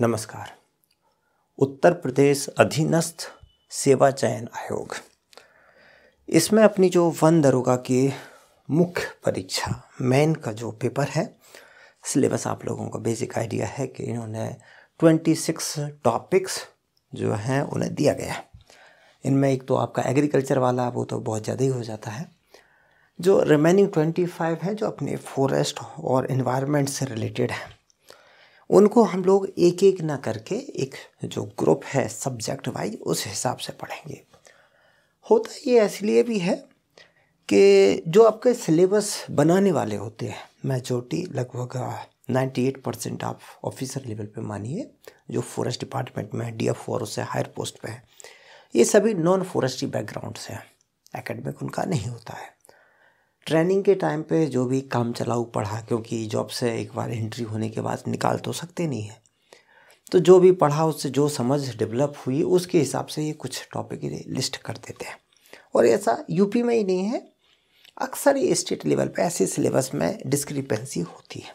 नमस्कार उत्तर प्रदेश अधीनस्थ सेवा चयन आयोग इसमें अपनी जो वन दरोगा की मुख्य परीक्षा मेन का जो पेपर है सिलेबस आप लोगों को बेसिक आइडिया है कि इन्होंने ट्वेंटी सिक्स टॉपिक्स जो हैं उन्हें दिया गया इनमें एक तो आपका एग्रीकल्चर वाला वो तो बहुत ज़्यादा ही हो जाता है जो रिमेनिंग ट्वेंटी फाइव हैं जो अपने फॉरेस्ट और इन्वायरमेंट से रिलेटेड हैं उनको हम लोग एक एक ना करके एक जो ग्रुप है सब्जेक्ट वाइज उस हिसाब से पढ़ेंगे होता ये इसलिए भी है कि जो आपके सिलेबस बनाने वाले होते हैं मेजोरिटी लगभग 98 परसेंट आप ऑफिसर लेवल पे मानिए जो फॉरेस्ट डिपार्टमेंट में डी एफ और उससे हायर पोस्ट पे है ये सभी नॉन फॉरेस्ट्री बैकग्राउंड से हैं एकेडमिक उनका नहीं होता है ट्रेनिंग के टाइम पे जो भी काम चलाऊ पढ़ा क्योंकि जॉब से एक बार एंट्री होने के बाद निकाल तो सकते नहीं है तो जो भी पढ़ा उससे जो समझ डेवलप हुई उसके हिसाब से ये कुछ टॉपिक लिस्ट कर देते हैं और ऐसा यूपी में ही नहीं है अक्सर ही स्टेट लेवल पे ऐसे सिलेबस में डिस्क्रिपेंसी होती है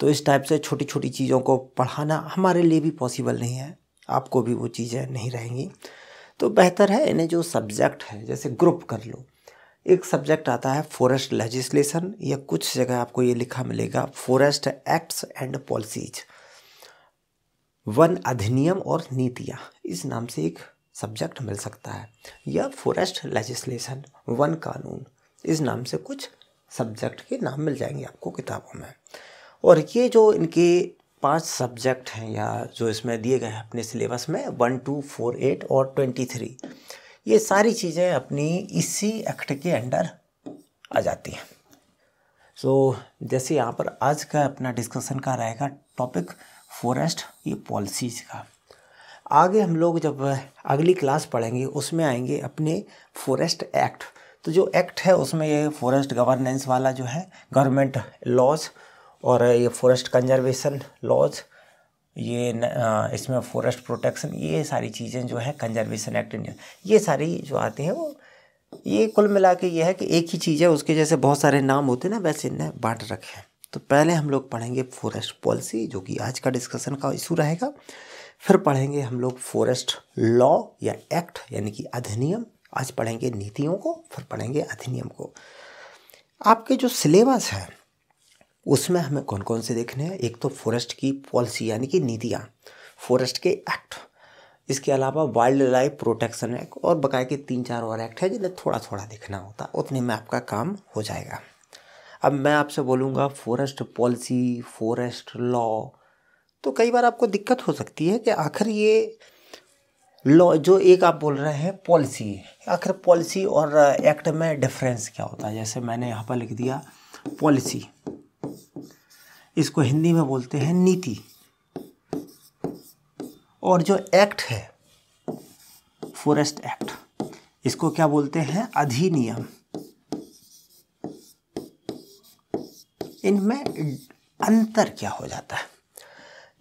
तो इस टाइप से छोटी छोटी चीज़ों को पढ़ाना हमारे लिए भी पॉसिबल नहीं है आपको भी वो चीज़ें नहीं रहेंगी तो बेहतर है इन्हें जो सब्जेक्ट है जैसे ग्रुप कर लो एक सब्जेक्ट आता है फॉरेस्ट लेजिस्लेशन या कुछ जगह आपको ये लिखा मिलेगा फॉरेस्ट एक्ट्स एंड पॉलिसीज वन अधिनियम और नीतियाँ इस नाम से एक सब्जेक्ट मिल सकता है या फॉरेस्ट लेजिस्लेशन वन कानून इस नाम से कुछ सब्जेक्ट के नाम मिल जाएंगे आपको किताबों में और ये जो इनके पांच सब्जेक्ट हैं या जो इसमें दिए गए हैं अपने सिलेबस में वन टू फोर एट और ट्वेंटी थ्री ये सारी चीज़ें अपनी इसी एक्ट के अंडर आ जाती हैं सो so, जैसे यहाँ पर आज का अपना डिस्कशन का रहेगा टॉपिक फॉरेस्ट ये पॉलिसीज़ का आगे हम लोग जब अगली क्लास पढ़ेंगे उसमें आएंगे अपने फॉरेस्ट एक्ट तो जो एक्ट है उसमें ये फॉरेस्ट गवर्नेंस वाला जो है गवर्नमेंट लॉज और ये फॉरेस्ट कंजर्वेशन लॉज ये इसमें फॉरेस्ट प्रोटेक्शन ये सारी चीज़ें जो है कंजर्वेशन एक्ट इंडिया ये सारी जो आते हैं वो ये कुल मिला के ये है कि एक ही चीज़ है उसके जैसे बहुत सारे नाम होते हैं ना वैसे इनने बांट रखे हैं तो पहले हम लोग पढ़ेंगे फॉरेस्ट पॉलिसी जो कि आज का डिस्कशन का इशू रहेगा फिर पढ़ेंगे हम लोग फॉरेस्ट लॉ या एक्ट यानी कि अधिनियम आज पढ़ेंगे नीतियों को फिर पढ़ेंगे अधिनियम को आपके जो सिलेबस है उसमें हमें कौन कौन से देखने हैं एक तो फॉरेस्ट की पॉलिसी यानी कि नीतियाँ फॉरेस्ट के एक्ट इसके अलावा वाइल्ड लाइफ प्रोटेक्शन एक्ट और बकाया के तीन चार और एक्ट है जिन्हें थोड़ा थोड़ा देखना होता है उतने में आपका काम हो जाएगा अब मैं आपसे बोलूँगा फॉरेस्ट पॉलिसी फॉरेस्ट लॉ तो कई बार आपको दिक्कत हो सकती है कि आखिर ये लॉ जो एक आप बोल रहे हैं पॉलिसी आखिर पॉलिसी और एक्ट में डिफरेंस क्या होता है जैसे मैंने यहाँ पर लिख दिया पॉलिसी इसको हिंदी में बोलते हैं नीति और जो एक्ट है फॉरेस्ट एक्ट इसको क्या बोलते हैं अधिनियम इनमें अंतर क्या हो जाता है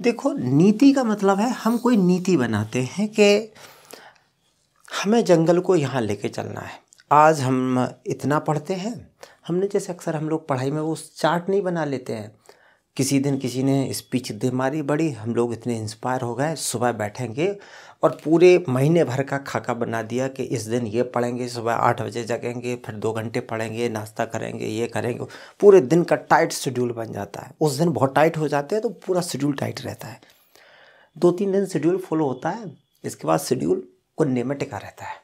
देखो नीति का मतलब है हम कोई नीति बनाते हैं कि हमें जंगल को यहाँ लेके चलना है आज हम इतना पढ़ते हैं हमने जैसे अक्सर हम लोग पढ़ाई में वो चार्ट नहीं बना लेते हैं किसी दिन किसी ने स्पीच दे मारी बड़ी हम लोग इतने इंस्पायर हो गए सुबह बैठेंगे और पूरे महीने भर का खाका बना दिया कि इस दिन ये पढ़ेंगे सुबह आठ बजे जगेंगे फिर दो घंटे पढ़ेंगे नाश्ता करेंगे ये करेंगे पूरे दिन का टाइट शेड्यूल बन जाता है उस दिन बहुत टाइट हो जाते हैं तो पूरा शेड्यूल टाइट रहता है दो तीन दिन शेड्यूल फॉलो होता है इसके बाद शेड्यूल को में टिका रहता है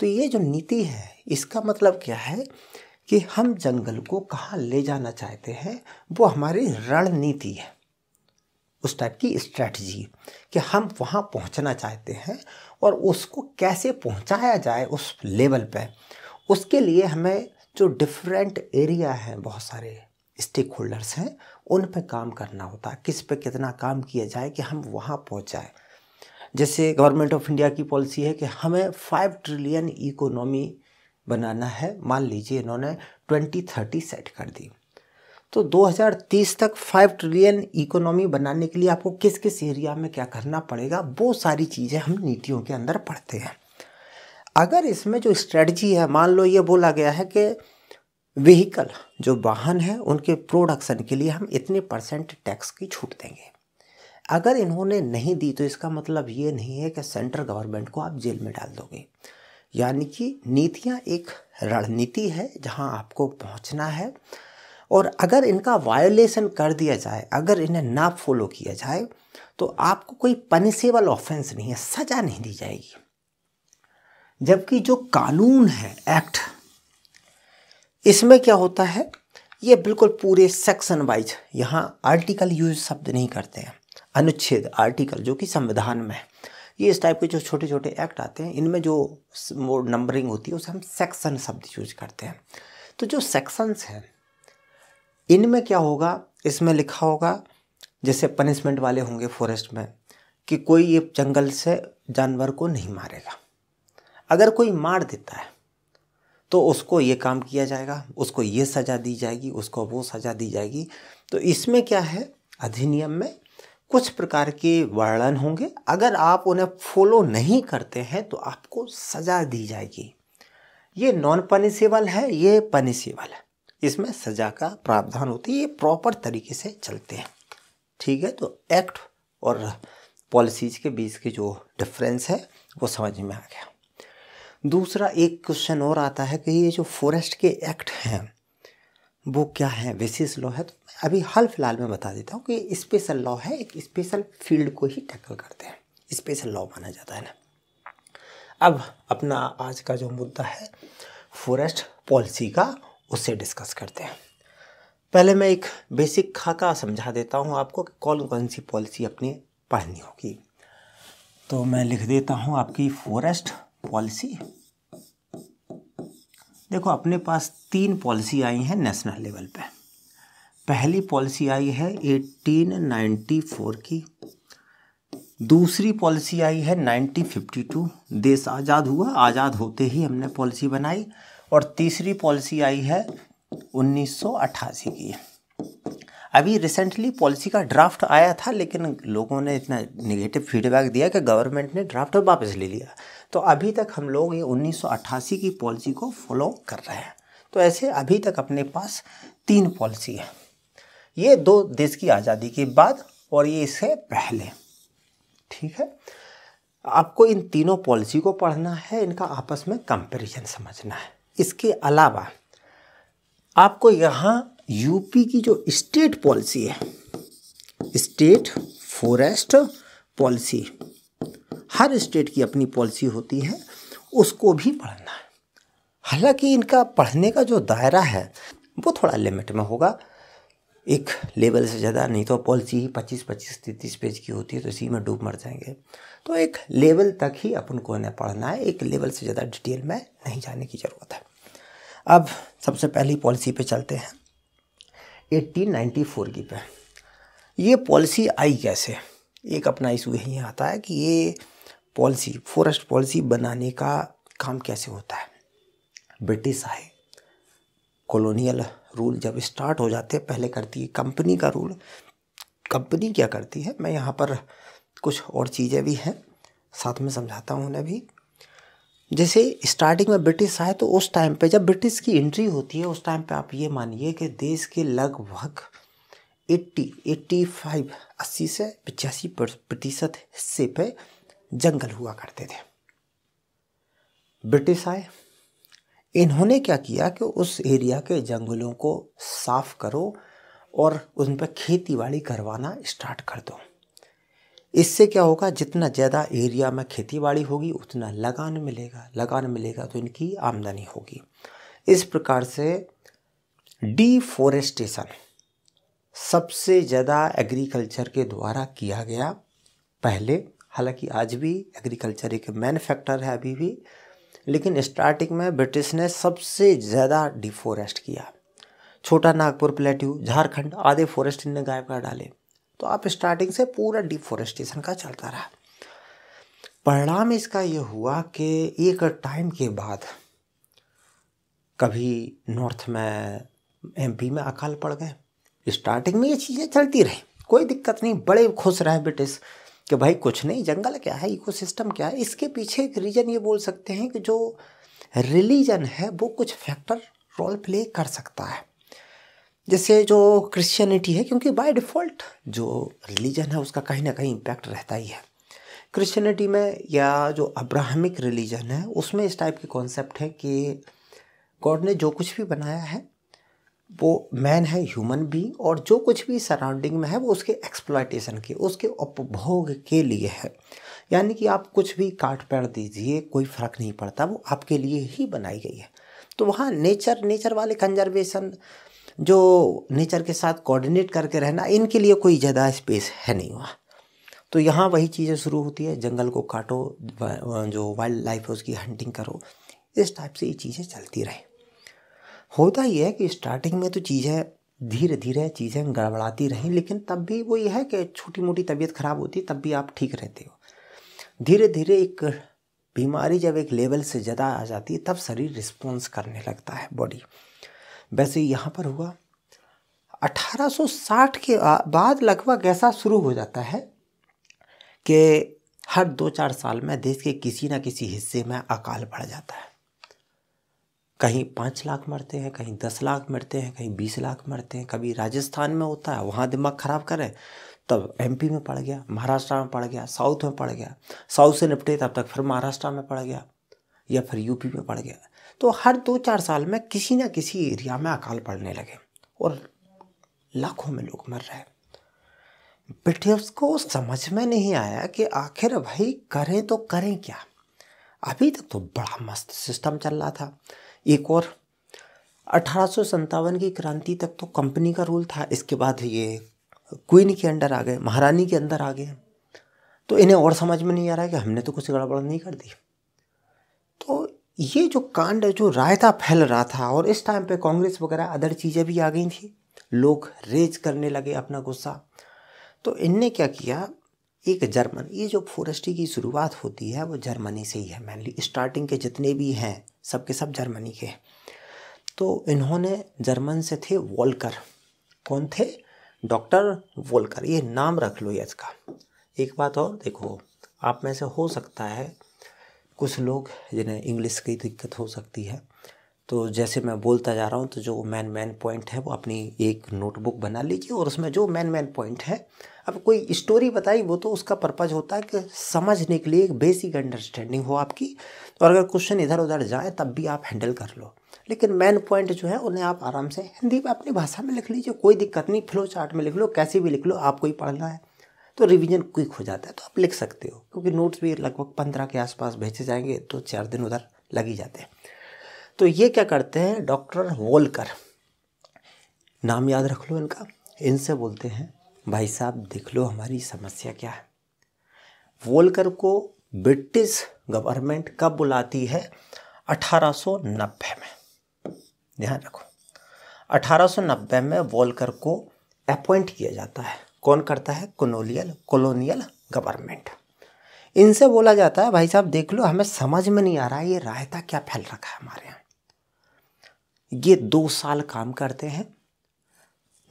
तो ये जो नीति है इसका मतलब क्या है कि हम जंगल को कहाँ ले जाना चाहते हैं वो हमारी रणनीति है उस टाइप की स्ट्रैटी कि हम वहाँ पहुँचना चाहते हैं और उसको कैसे पहुँचाया जाए उस लेवल पे उसके लिए हमें जो डिफरेंट एरिया हैं बहुत सारे स्टेक होल्डर्स हैं उन पर काम करना होता है किस पे कितना काम किया जाए कि हम वहाँ पहुँच जाए जैसे गवर्नमेंट ऑफ इंडिया की पॉलिसी है कि हमें फाइव ट्रिलियन इकोनॉमी बनाना है मान लीजिए इन्होंने 2030 सेट कर दी तो 2030 तक 5 ट्रिलियन इकोनॉमी बनाने के लिए आपको किस किस एरिया में क्या करना पड़ेगा वो सारी चीज़ें हम नीतियों के अंदर पढ़ते हैं अगर इसमें जो स्ट्रेटजी है मान लो ये बोला गया है कि व्हीकल जो वाहन है उनके प्रोडक्शन के लिए हम इतने परसेंट टैक्स की छूट देंगे अगर इन्होंने नहीं दी तो इसका मतलब ये नहीं है कि सेंट्रल गवर्नमेंट को आप जेल में डाल दोगे यानी कि नीतियाँ एक रणनीति है जहाँ आपको पहुँचना है और अगर इनका वायोलेशन कर दिया जाए अगर इन्हें ना फॉलो किया जाए तो आपको कोई पनिसेबल ऑफेंस नहीं है सज़ा नहीं दी जाएगी जबकि जो कानून है एक्ट इसमें क्या होता है ये बिल्कुल पूरे सेक्शन वाइज यहाँ आर्टिकल यूज शब्द नहीं करते हैं अनुच्छेद आर्टिकल जो कि संविधान में है ये इस टाइप के जो छोटे छोटे एक्ट आते हैं इनमें जो वो नंबरिंग होती है उसे हम सेक्शन शब्द यूज करते हैं तो जो सेक्शंस हैं इनमें क्या होगा इसमें लिखा होगा जैसे पनिशमेंट वाले होंगे फॉरेस्ट में कि कोई ये जंगल से जानवर को नहीं मारेगा अगर कोई मार देता है तो उसको ये काम किया जाएगा उसको ये सज़ा दी जाएगी उसको वो सज़ा दी जाएगी तो इसमें क्या है अधिनियम में कुछ प्रकार के वर्णन होंगे अगर आप उन्हें फॉलो नहीं करते हैं तो आपको सज़ा दी जाएगी ये नॉन पनिशेबल है ये पनिशेबल है इसमें सज़ा का प्रावधान होती है ये प्रॉपर तरीके से चलते हैं ठीक है तो एक्ट और पॉलिसीज के बीच के जो डिफरेंस है वो समझ में आ गया दूसरा एक क्वेश्चन और आता है कि ये जो फॉरेस्ट के एक्ट हैं वो क्या है विशेष लॉ है तो अभी हाल फिलहाल में बता देता हूँ कि स्पेशल लॉ है एक स्पेशल फील्ड को ही टैकल करते हैं स्पेशल लॉ माना जाता है ना अब अपना आज का जो मुद्दा है फॉरेस्ट पॉलिसी का उससे डिस्कस करते हैं पहले मैं एक बेसिक खाका समझा देता हूँ आपको कि कौन कौन सी पॉलिसी अपनी पढ़नी होगी तो मैं लिख देता हूँ आपकी फॉरेस्ट पॉलिसी देखो अपने पास तीन पॉलिसी आई हैं नेशनल लेवल पे पहली पॉलिसी आई है 1894 की दूसरी पॉलिसी आई है 1952 देश आज़ाद हुआ आज़ाद होते ही हमने पॉलिसी बनाई और तीसरी पॉलिसी आई है 1988 की अभी रिसेंटली पॉलिसी का ड्राफ्ट आया था लेकिन लोगों ने इतना नेगेटिव फीडबैक दिया कि गवर्नमेंट ने ड्राफ्ट वापस ले लिया तो अभी तक हम लोग ये 1988 की पॉलिसी को फॉलो कर रहे हैं तो ऐसे अभी तक अपने पास तीन पॉलिसी है ये दो देश की आज़ादी के बाद और ये इससे पहले ठीक है आपको इन तीनों पॉलिसी को पढ़ना है इनका आपस में कंपैरिजन समझना है इसके अलावा आपको यहाँ यूपी की जो स्टेट पॉलिसी है स्टेट फॉरेस्ट पॉलिसी हर स्टेट की अपनी पॉलिसी होती है उसको भी पढ़ना है हालांकि इनका पढ़ने का जो दायरा है वो थोड़ा लिमिट में होगा एक लेवल से ज़्यादा नहीं तो पॉलिसी ही पच्चीस पच्चीस तीस पेज की होती है तो इसी में डूब मर जाएंगे तो एक लेवल तक ही अपन को इन्हें पढ़ना है एक लेवल से ज़्यादा डिटेल में नहीं जाने की ज़रूरत है अब सबसे पहली पॉलिसी पे चलते हैं 1894 की पे ये पॉलिसी आई कैसे एक अपना इशू यही आता है कि ये पॉलिसी फॉरेस्ट पॉलिसी बनाने का काम कैसे होता है ब्रिटिश आए कॉलोनियल रूल जब स्टार्ट हो जाते हैं पहले करती है कंपनी का रूल कंपनी क्या करती है मैं यहाँ पर कुछ और चीज़ें भी हैं साथ में समझाता हूँ उन्हें भी जैसे स्टार्टिंग में ब्रिटिश आए तो उस टाइम पे जब ब्रिटिश की एंट्री होती है उस टाइम पे आप ये मानिए कि देश के लगभग 80 85 अस्सी से पचासी प्रतिशत हिस्से पे जंगल हुआ करते थे ब्रिटिश आए इन्होंने क्या किया कि उस एरिया के जंगलों को साफ करो और उन पर खेती बाड़ी करवाना स्टार्ट कर दो इससे क्या होगा जितना ज़्यादा एरिया में खेती बाड़ी होगी उतना लगान मिलेगा लगान मिलेगा तो इनकी आमदनी होगी इस प्रकार से डिफॉरेस्टेशन सबसे ज़्यादा एग्रीकल्चर के द्वारा किया गया पहले हालांकि आज भी एग्रीकल्चर एक मैन फैक्टर है अभी भी लेकिन स्टार्टिंग में ब्रिटिश ने सबसे ज़्यादा डिफोरेस्ट किया छोटा नागपुर प्लेट्यू झारखंड आधे फॉरेस्ट इनने गायब कर डाले तो आप स्टार्टिंग से पूरा डिफोरेस्टेशन का चलता रहा परिणाम इसका ये हुआ कि एक टाइम के बाद कभी नॉर्थ में एमपी में अकाल पड़ गए स्टार्टिंग में ये चीज़ें चलती रही कोई दिक्कत नहीं बड़े खुश रहे ब्रिटिश कि भाई कुछ नहीं जंगल क्या है इको क्या है इसके पीछे एक रीज़न ये बोल सकते हैं कि जो रिलीजन है वो कुछ फैक्टर रोल प्ले कर सकता है जैसे जो क्रिश्चियनिटी है क्योंकि बाय डिफ़ॉल्ट जो रिलीजन है उसका कहीं ना कहीं इम्पैक्ट रहता ही है क्रिश्चियनिटी में या जो अब्राहमिक रिलीजन है उसमें इस टाइप के कॉन्सेप्ट है कि गॉड ने जो कुछ भी बनाया है वो मैन है ह्यूमन बींग और जो कुछ भी सराउंडिंग में है वो उसके एक्सप्लाइटेशन के उसके उपभोग के लिए है यानी कि आप कुछ भी काट पैर दीजिए कोई फ़र्क नहीं पड़ता वो आपके लिए ही बनाई गई है तो वहाँ नेचर नेचर वाले कंजर्वेशन जो नेचर के साथ कोऑर्डिनेट करके रहना इनके लिए कोई ज़्यादा स्पेस है नहीं वहाँ तो यहाँ वही चीज़ें शुरू होती है जंगल को काटो जो वाइल्ड लाइफ है उसकी हंटिंग करो इस टाइप से ये चीज़ें चलती रहें होता ही है कि स्टार्टिंग में तो चीज़ें धीरे धीरे चीज़ें गड़बड़ाती रहीं लेकिन तब भी वो ये है कि छोटी मोटी तबीयत खराब होती तब भी आप ठीक रहते हो धीरे धीरे एक बीमारी जब एक लेवल से ज़्यादा आ जाती है तब शरीर रिस्पॉन्स करने लगता है बॉडी वैसे यहाँ पर हुआ 1860 के बाद लगभग ऐसा शुरू हो जाता है कि हर दो चार साल में देश के किसी न किसी हिस्से में अकाल पड़ जाता है कहीं पाँच लाख मरते हैं कहीं दस लाख मरते हैं कहीं बीस लाख मरते हैं कभी राजस्थान में होता है वहाँ दिमाग ख़राब करें तब एमपी में पड़ गया महाराष्ट्र में पड़ गया साउथ में पड़ गया साउथ से निपटे तब तक फिर महाराष्ट्र में पड़ गया या फिर यूपी में पड़ गया तो हर दो चार साल में किसी न किसी एरिया में अकाल पड़ने लगे और लाखों में लोग मर रहे ब्रिटिश को समझ में नहीं आया कि आखिर भाई करें तो करें क्या अभी तक तो बड़ा मस्त सिस्टम चल रहा था एक और अठारह की क्रांति तक तो कंपनी का रूल था इसके बाद ये क्वीन के अंडर आ गए महारानी के अंदर आ गए तो इन्हें और समझ में नहीं आ रहा है कि हमने तो कुछ गड़बड़ नहीं कर दी तो ये जो कांड जो रायता फैल रहा था और इस टाइम पे कांग्रेस वगैरह अदर चीज़ें भी आ गई थी लोग रेज करने लगे अपना गुस्सा तो इनने क्या किया एक जर्मन ये जो फॉरेस्ट्री की शुरुआत होती है वो जर्मनी से ही है मेनली स्टार्टिंग के जितने भी हैं सब के सब जर्मनी के तो इन्होंने जर्मन से थे वॉलकर कौन थे डॉक्टर वॉलकर ये नाम रख लो ये इसका एक बात और देखो आप में से हो सकता है कुछ लोग जिन्हें इंग्लिश की दिक्कत हो सकती है तो जैसे मैं बोलता जा रहा हूँ तो जो मैन मैन पॉइंट है वो अपनी एक नोटबुक बना लीजिए और उसमें जो मैन मैन पॉइंट है अब कोई स्टोरी बताई वो तो उसका पर्पज़ होता है कि समझने के लिए एक बेसिक अंडरस्टैंडिंग हो आपकी और अगर क्वेश्चन इधर उधर जाए तब भी आप हैंडल कर लो लेकिन मेन पॉइंट जो है उन्हें आप आराम से हिंदी में अपनी भाषा में लिख लीजिए कोई दिक्कत नहीं फ्लो चार्ट में लिख लो कैसे भी लिख लो आपको ही पढ़ना है तो रिवीजन क्विक हो जाता है तो आप लिख सकते हो क्योंकि नोट्स भी लगभग पंद्रह के आसपास भेजे जाएंगे तो चार दिन उधर लग ही जाते हैं तो ये क्या करते हैं डॉक्टर वोलकर नाम याद रख लो इनका इनसे बोलते हैं भाई साहब देख लो हमारी समस्या क्या है वोलकर को ब्रिटिश गवर्नमेंट कब बुलाती है 1890 में ध्यान रखो 1890 में वोलकर को अपॉइंट किया जाता है कौन करता है कोलोनियल कॉलोनियल गवर्नमेंट इनसे बोला जाता है भाई साहब देख लो हमें समझ में नहीं आ रहा ये रायता क्या फैल रखा है हमारे यहाँ ये दो साल काम करते हैं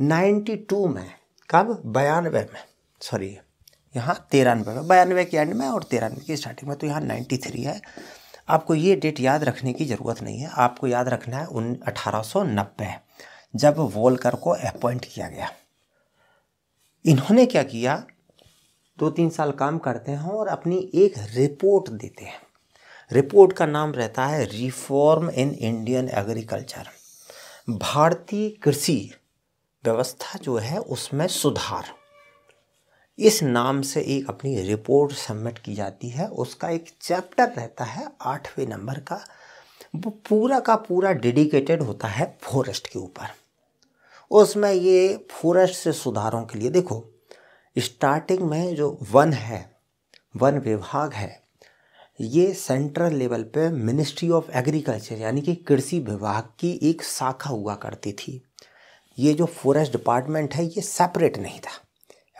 92 में कब बयानवे में सॉरी यहाँ तिरानवे में बयानवे के एंड में और तिरानवे की स्टार्टिंग में तो यहाँ नाइन्टी थ्री है आपको ये डेट याद रखने की ज़रूरत नहीं है आपको याद रखना है उन अठारह जब वोलकर को अपॉइंट किया गया इन्होंने क्या किया दो तीन साल काम करते हैं और अपनी एक रिपोर्ट देते हैं रिपोर्ट का नाम रहता है रिफॉर्म इन इंडियन एग्रीकल्चर भारतीय कृषि व्यवस्था जो है उसमें सुधार इस नाम से एक अपनी रिपोर्ट सबमिट की जाती है उसका एक चैप्टर रहता है आठवें नंबर का वो पूरा का पूरा डेडिकेटेड होता है फॉरेस्ट के ऊपर उसमें ये फॉरेस्ट से सुधारों के लिए देखो स्टार्टिंग में जो वन है वन विभाग है ये सेंट्रल लेवल पे मिनिस्ट्री ऑफ एग्रीकल्चर यानी कि कृषि विभाग की एक शाखा हुआ करती थी ये जो फॉरेस्ट डिपार्टमेंट है ये सेपरेट नहीं था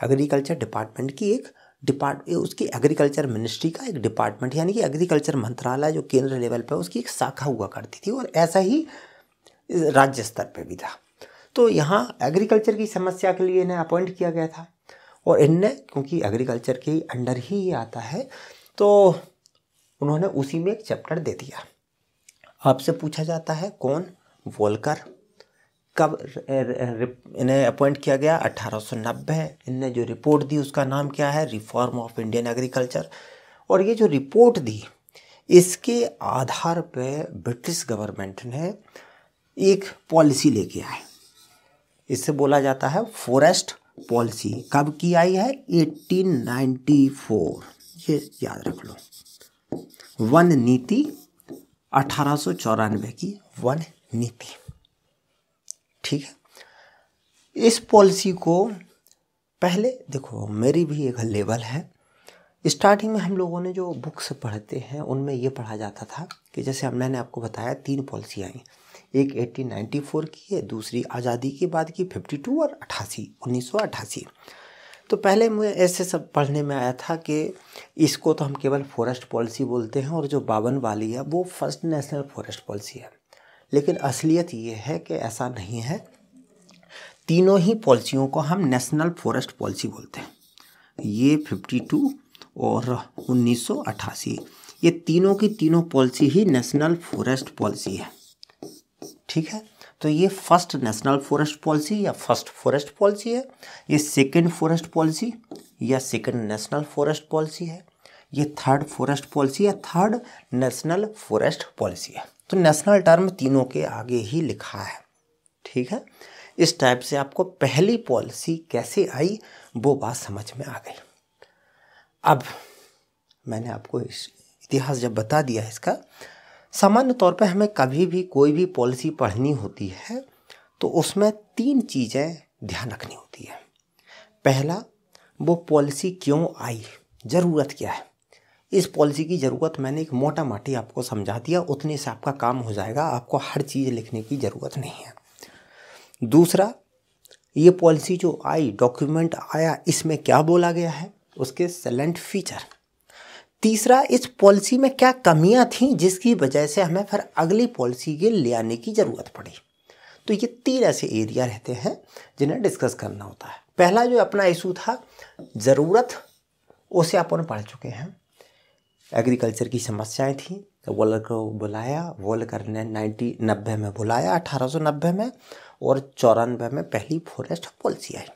एग्रीकल्चर डिपार्टमेंट की एक डिपार्ट उसकी एग्रीकल्चर मिनिस्ट्री का एक डिपार्टमेंट यानी कि एग्रीकल्चर मंत्रालय जो केंद्र लेवल पर उसकी एक शाखा हुआ करती थी और ऐसा ही राज्य स्तर पर भी था तो यहाँ एग्रीकल्चर की समस्या के लिए इन्हें अपॉइंट किया गया था और इनने क्योंकि एग्रीकल्चर के अंडर ही ये आता है तो उन्होंने उसी में एक चैप्टर दे दिया आपसे पूछा जाता है कौन वोलकर कब इन्हें अपॉइंट किया गया 1890 इनने जो रिपोर्ट दी उसका नाम क्या है रिफॉर्म ऑफ इंडियन एग्रीकल्चर और ये जो रिपोर्ट दी इसके आधार पर ब्रिटिश गवर्नमेंट ने एक पॉलिसी लेके आए इससे बोला जाता है फॉरेस्ट पॉलिसी कब की आई है 1894 ये याद रख लो वन नीति अठारह की वन नीति ठीक है इस पॉलिसी को पहले देखो मेरी भी एक लेवल है स्टार्टिंग में हम लोगों ने जो बुक्स पढ़ते हैं उनमें ये पढ़ा जाता था कि जैसे मैंने आपको बताया तीन पॉलिसी आई एक एट्टीन नाइन्टी फोर की है दूसरी आज़ादी के बाद की फिफ्टी टू और अट्ठासी उन्नीस सौ अट्ठासी तो पहले मुझे ऐसे सब पढ़ने में आया था कि इसको तो हम केवल फॉरेस्ट पॉलिसी बोलते हैं और जो बावन वाली है वो फर्स्ट नेशनल फॉरेस्ट पॉलिसी है लेकिन असलियत ये है कि ऐसा नहीं है तीनों ही पॉलिसियों को हम नेशनल फॉरेस्ट पॉलिसी बोलते हैं ये 52 और 1988 ये तीनों की तीनों पॉलिसी ही नेशनल फॉरेस्ट पॉलिसी है ठीक है तो ये फर्स्ट नेशनल फॉरेस्ट पॉलिसी या फर्स्ट फॉरेस्ट पॉलिसी है ये सेकंड फॉरेस्ट पॉलिसी या सेकंड नेशनल फॉरेस्ट पॉलिसी है ये थर्ड फॉरेस्ट पॉलिसी या थर्ड नेशनल फॉरेस्ट पॉलिसी है तो नेशनल टर्म तीनों के आगे ही लिखा है ठीक है इस टाइप से आपको पहली पॉलिसी कैसे आई वो बात समझ में आ गई अब मैंने आपको इस इतिहास जब बता दिया इसका सामान्य तौर पर हमें कभी भी कोई भी पॉलिसी पढ़नी होती है तो उसमें तीन चीज़ें ध्यान रखनी होती है पहला वो पॉलिसी क्यों आई ज़रूरत क्या है इस पॉलिसी की ज़रूरत मैंने एक मोटा माटी आपको समझा दिया उतने से आपका काम हो जाएगा आपको हर चीज़ लिखने की ज़रूरत नहीं है दूसरा ये पॉलिसी जो आई डॉक्यूमेंट आया इसमें क्या बोला गया है उसके सेलेंट फीचर तीसरा इस पॉलिसी में क्या कमियां थीं जिसकी वजह से हमें फिर अगली पॉलिसी के ले आने की ज़रूरत पड़ी तो ये तीन ऐसे एरिया रहते हैं जिन्हें डिस्कस करना होता है पहला जो अपना इशू था ज़रूरत उसे अपन पढ़ चुके हैं एग्रीकल्चर की समस्याएं थी तो वोलर को बुलाया वोलकर ने नाइन्टी नब्बे में बुलाया अठारह सौ नब्बे में और चौरानबे में पहली फॉरेस्ट पॉलिसी आई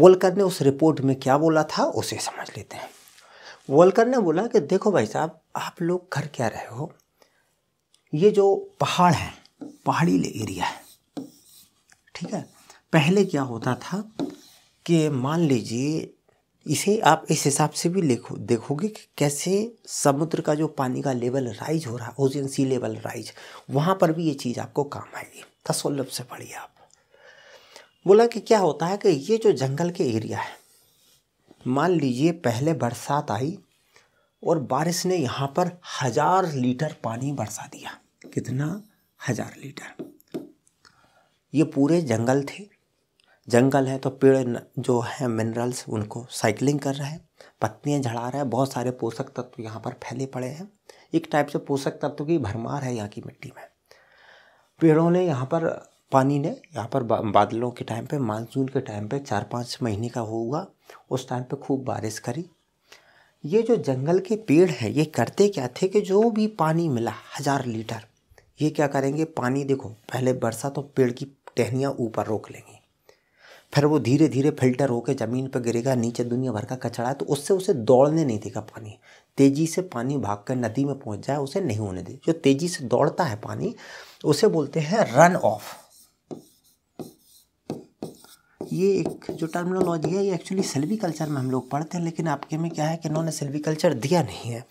वोलकर ने उस रिपोर्ट में क्या बोला था उसे समझ लेते हैं वोलकर ने बोला कि देखो भाई साहब आप लोग कर क्या रहे हो ये जो पहाड़ है पहाड़ी एरिया है ठीक है पहले क्या होता था कि मान लीजिए इसे आप इस हिसाब से भी देखो देखोगे कि कैसे समुद्र का जो पानी का लेवल राइज हो रहा है ओजन सी लेवल राइज वहाँ पर भी ये चीज़ आपको काम आएगी तसल्लब से पढ़िए आप बोला कि क्या होता है कि ये जो जंगल के एरिया है मान लीजिए पहले बरसात आई और बारिश ने यहाँ पर हजार लीटर पानी बरसा दिया कितना हजार लीटर ये पूरे जंगल थे जंगल है तो पेड़ जो है मिनरल्स उनको साइकिलिंग कर रहा है पत्तियाँ झड़ा रहा है बहुत सारे पोषक तत्व यहाँ पर फैले पड़े हैं एक टाइप से पोषक तत्व की भरमार है यहाँ की मिट्टी में पेड़ों ने यहाँ पर पानी ने यहाँ पर बादलों के टाइम पे मानसून के टाइम पे चार पाँच महीने का होगा उस टाइम पे खूब बारिश करी ये जो जंगल के पेड़ हैं ये करते क्या थे कि जो भी पानी मिला हज़ार लीटर ये क्या करेंगे पानी देखो पहले बरसा तो पेड़ की टहनियाँ ऊपर रोक लेंगे फिर वो धीरे धीरे फिल्टर होकर ज़मीन पर गिरेगा नीचे दुनिया भर का कचरा है तो उससे उसे दौड़ने नहीं देगा पानी तेज़ी से पानी भाग कर नदी में पहुंच जाए उसे नहीं होने दे जो तेज़ी से दौड़ता है पानी उसे बोलते हैं रन ऑफ ये एक जो टर्मिनोलॉजी है ये एक्चुअली सेल्वी कल्चर में हम लोग पढ़ते हैं लेकिन आपके में क्या है कि इन्होंने सेल्वी कल्चर दिया नहीं है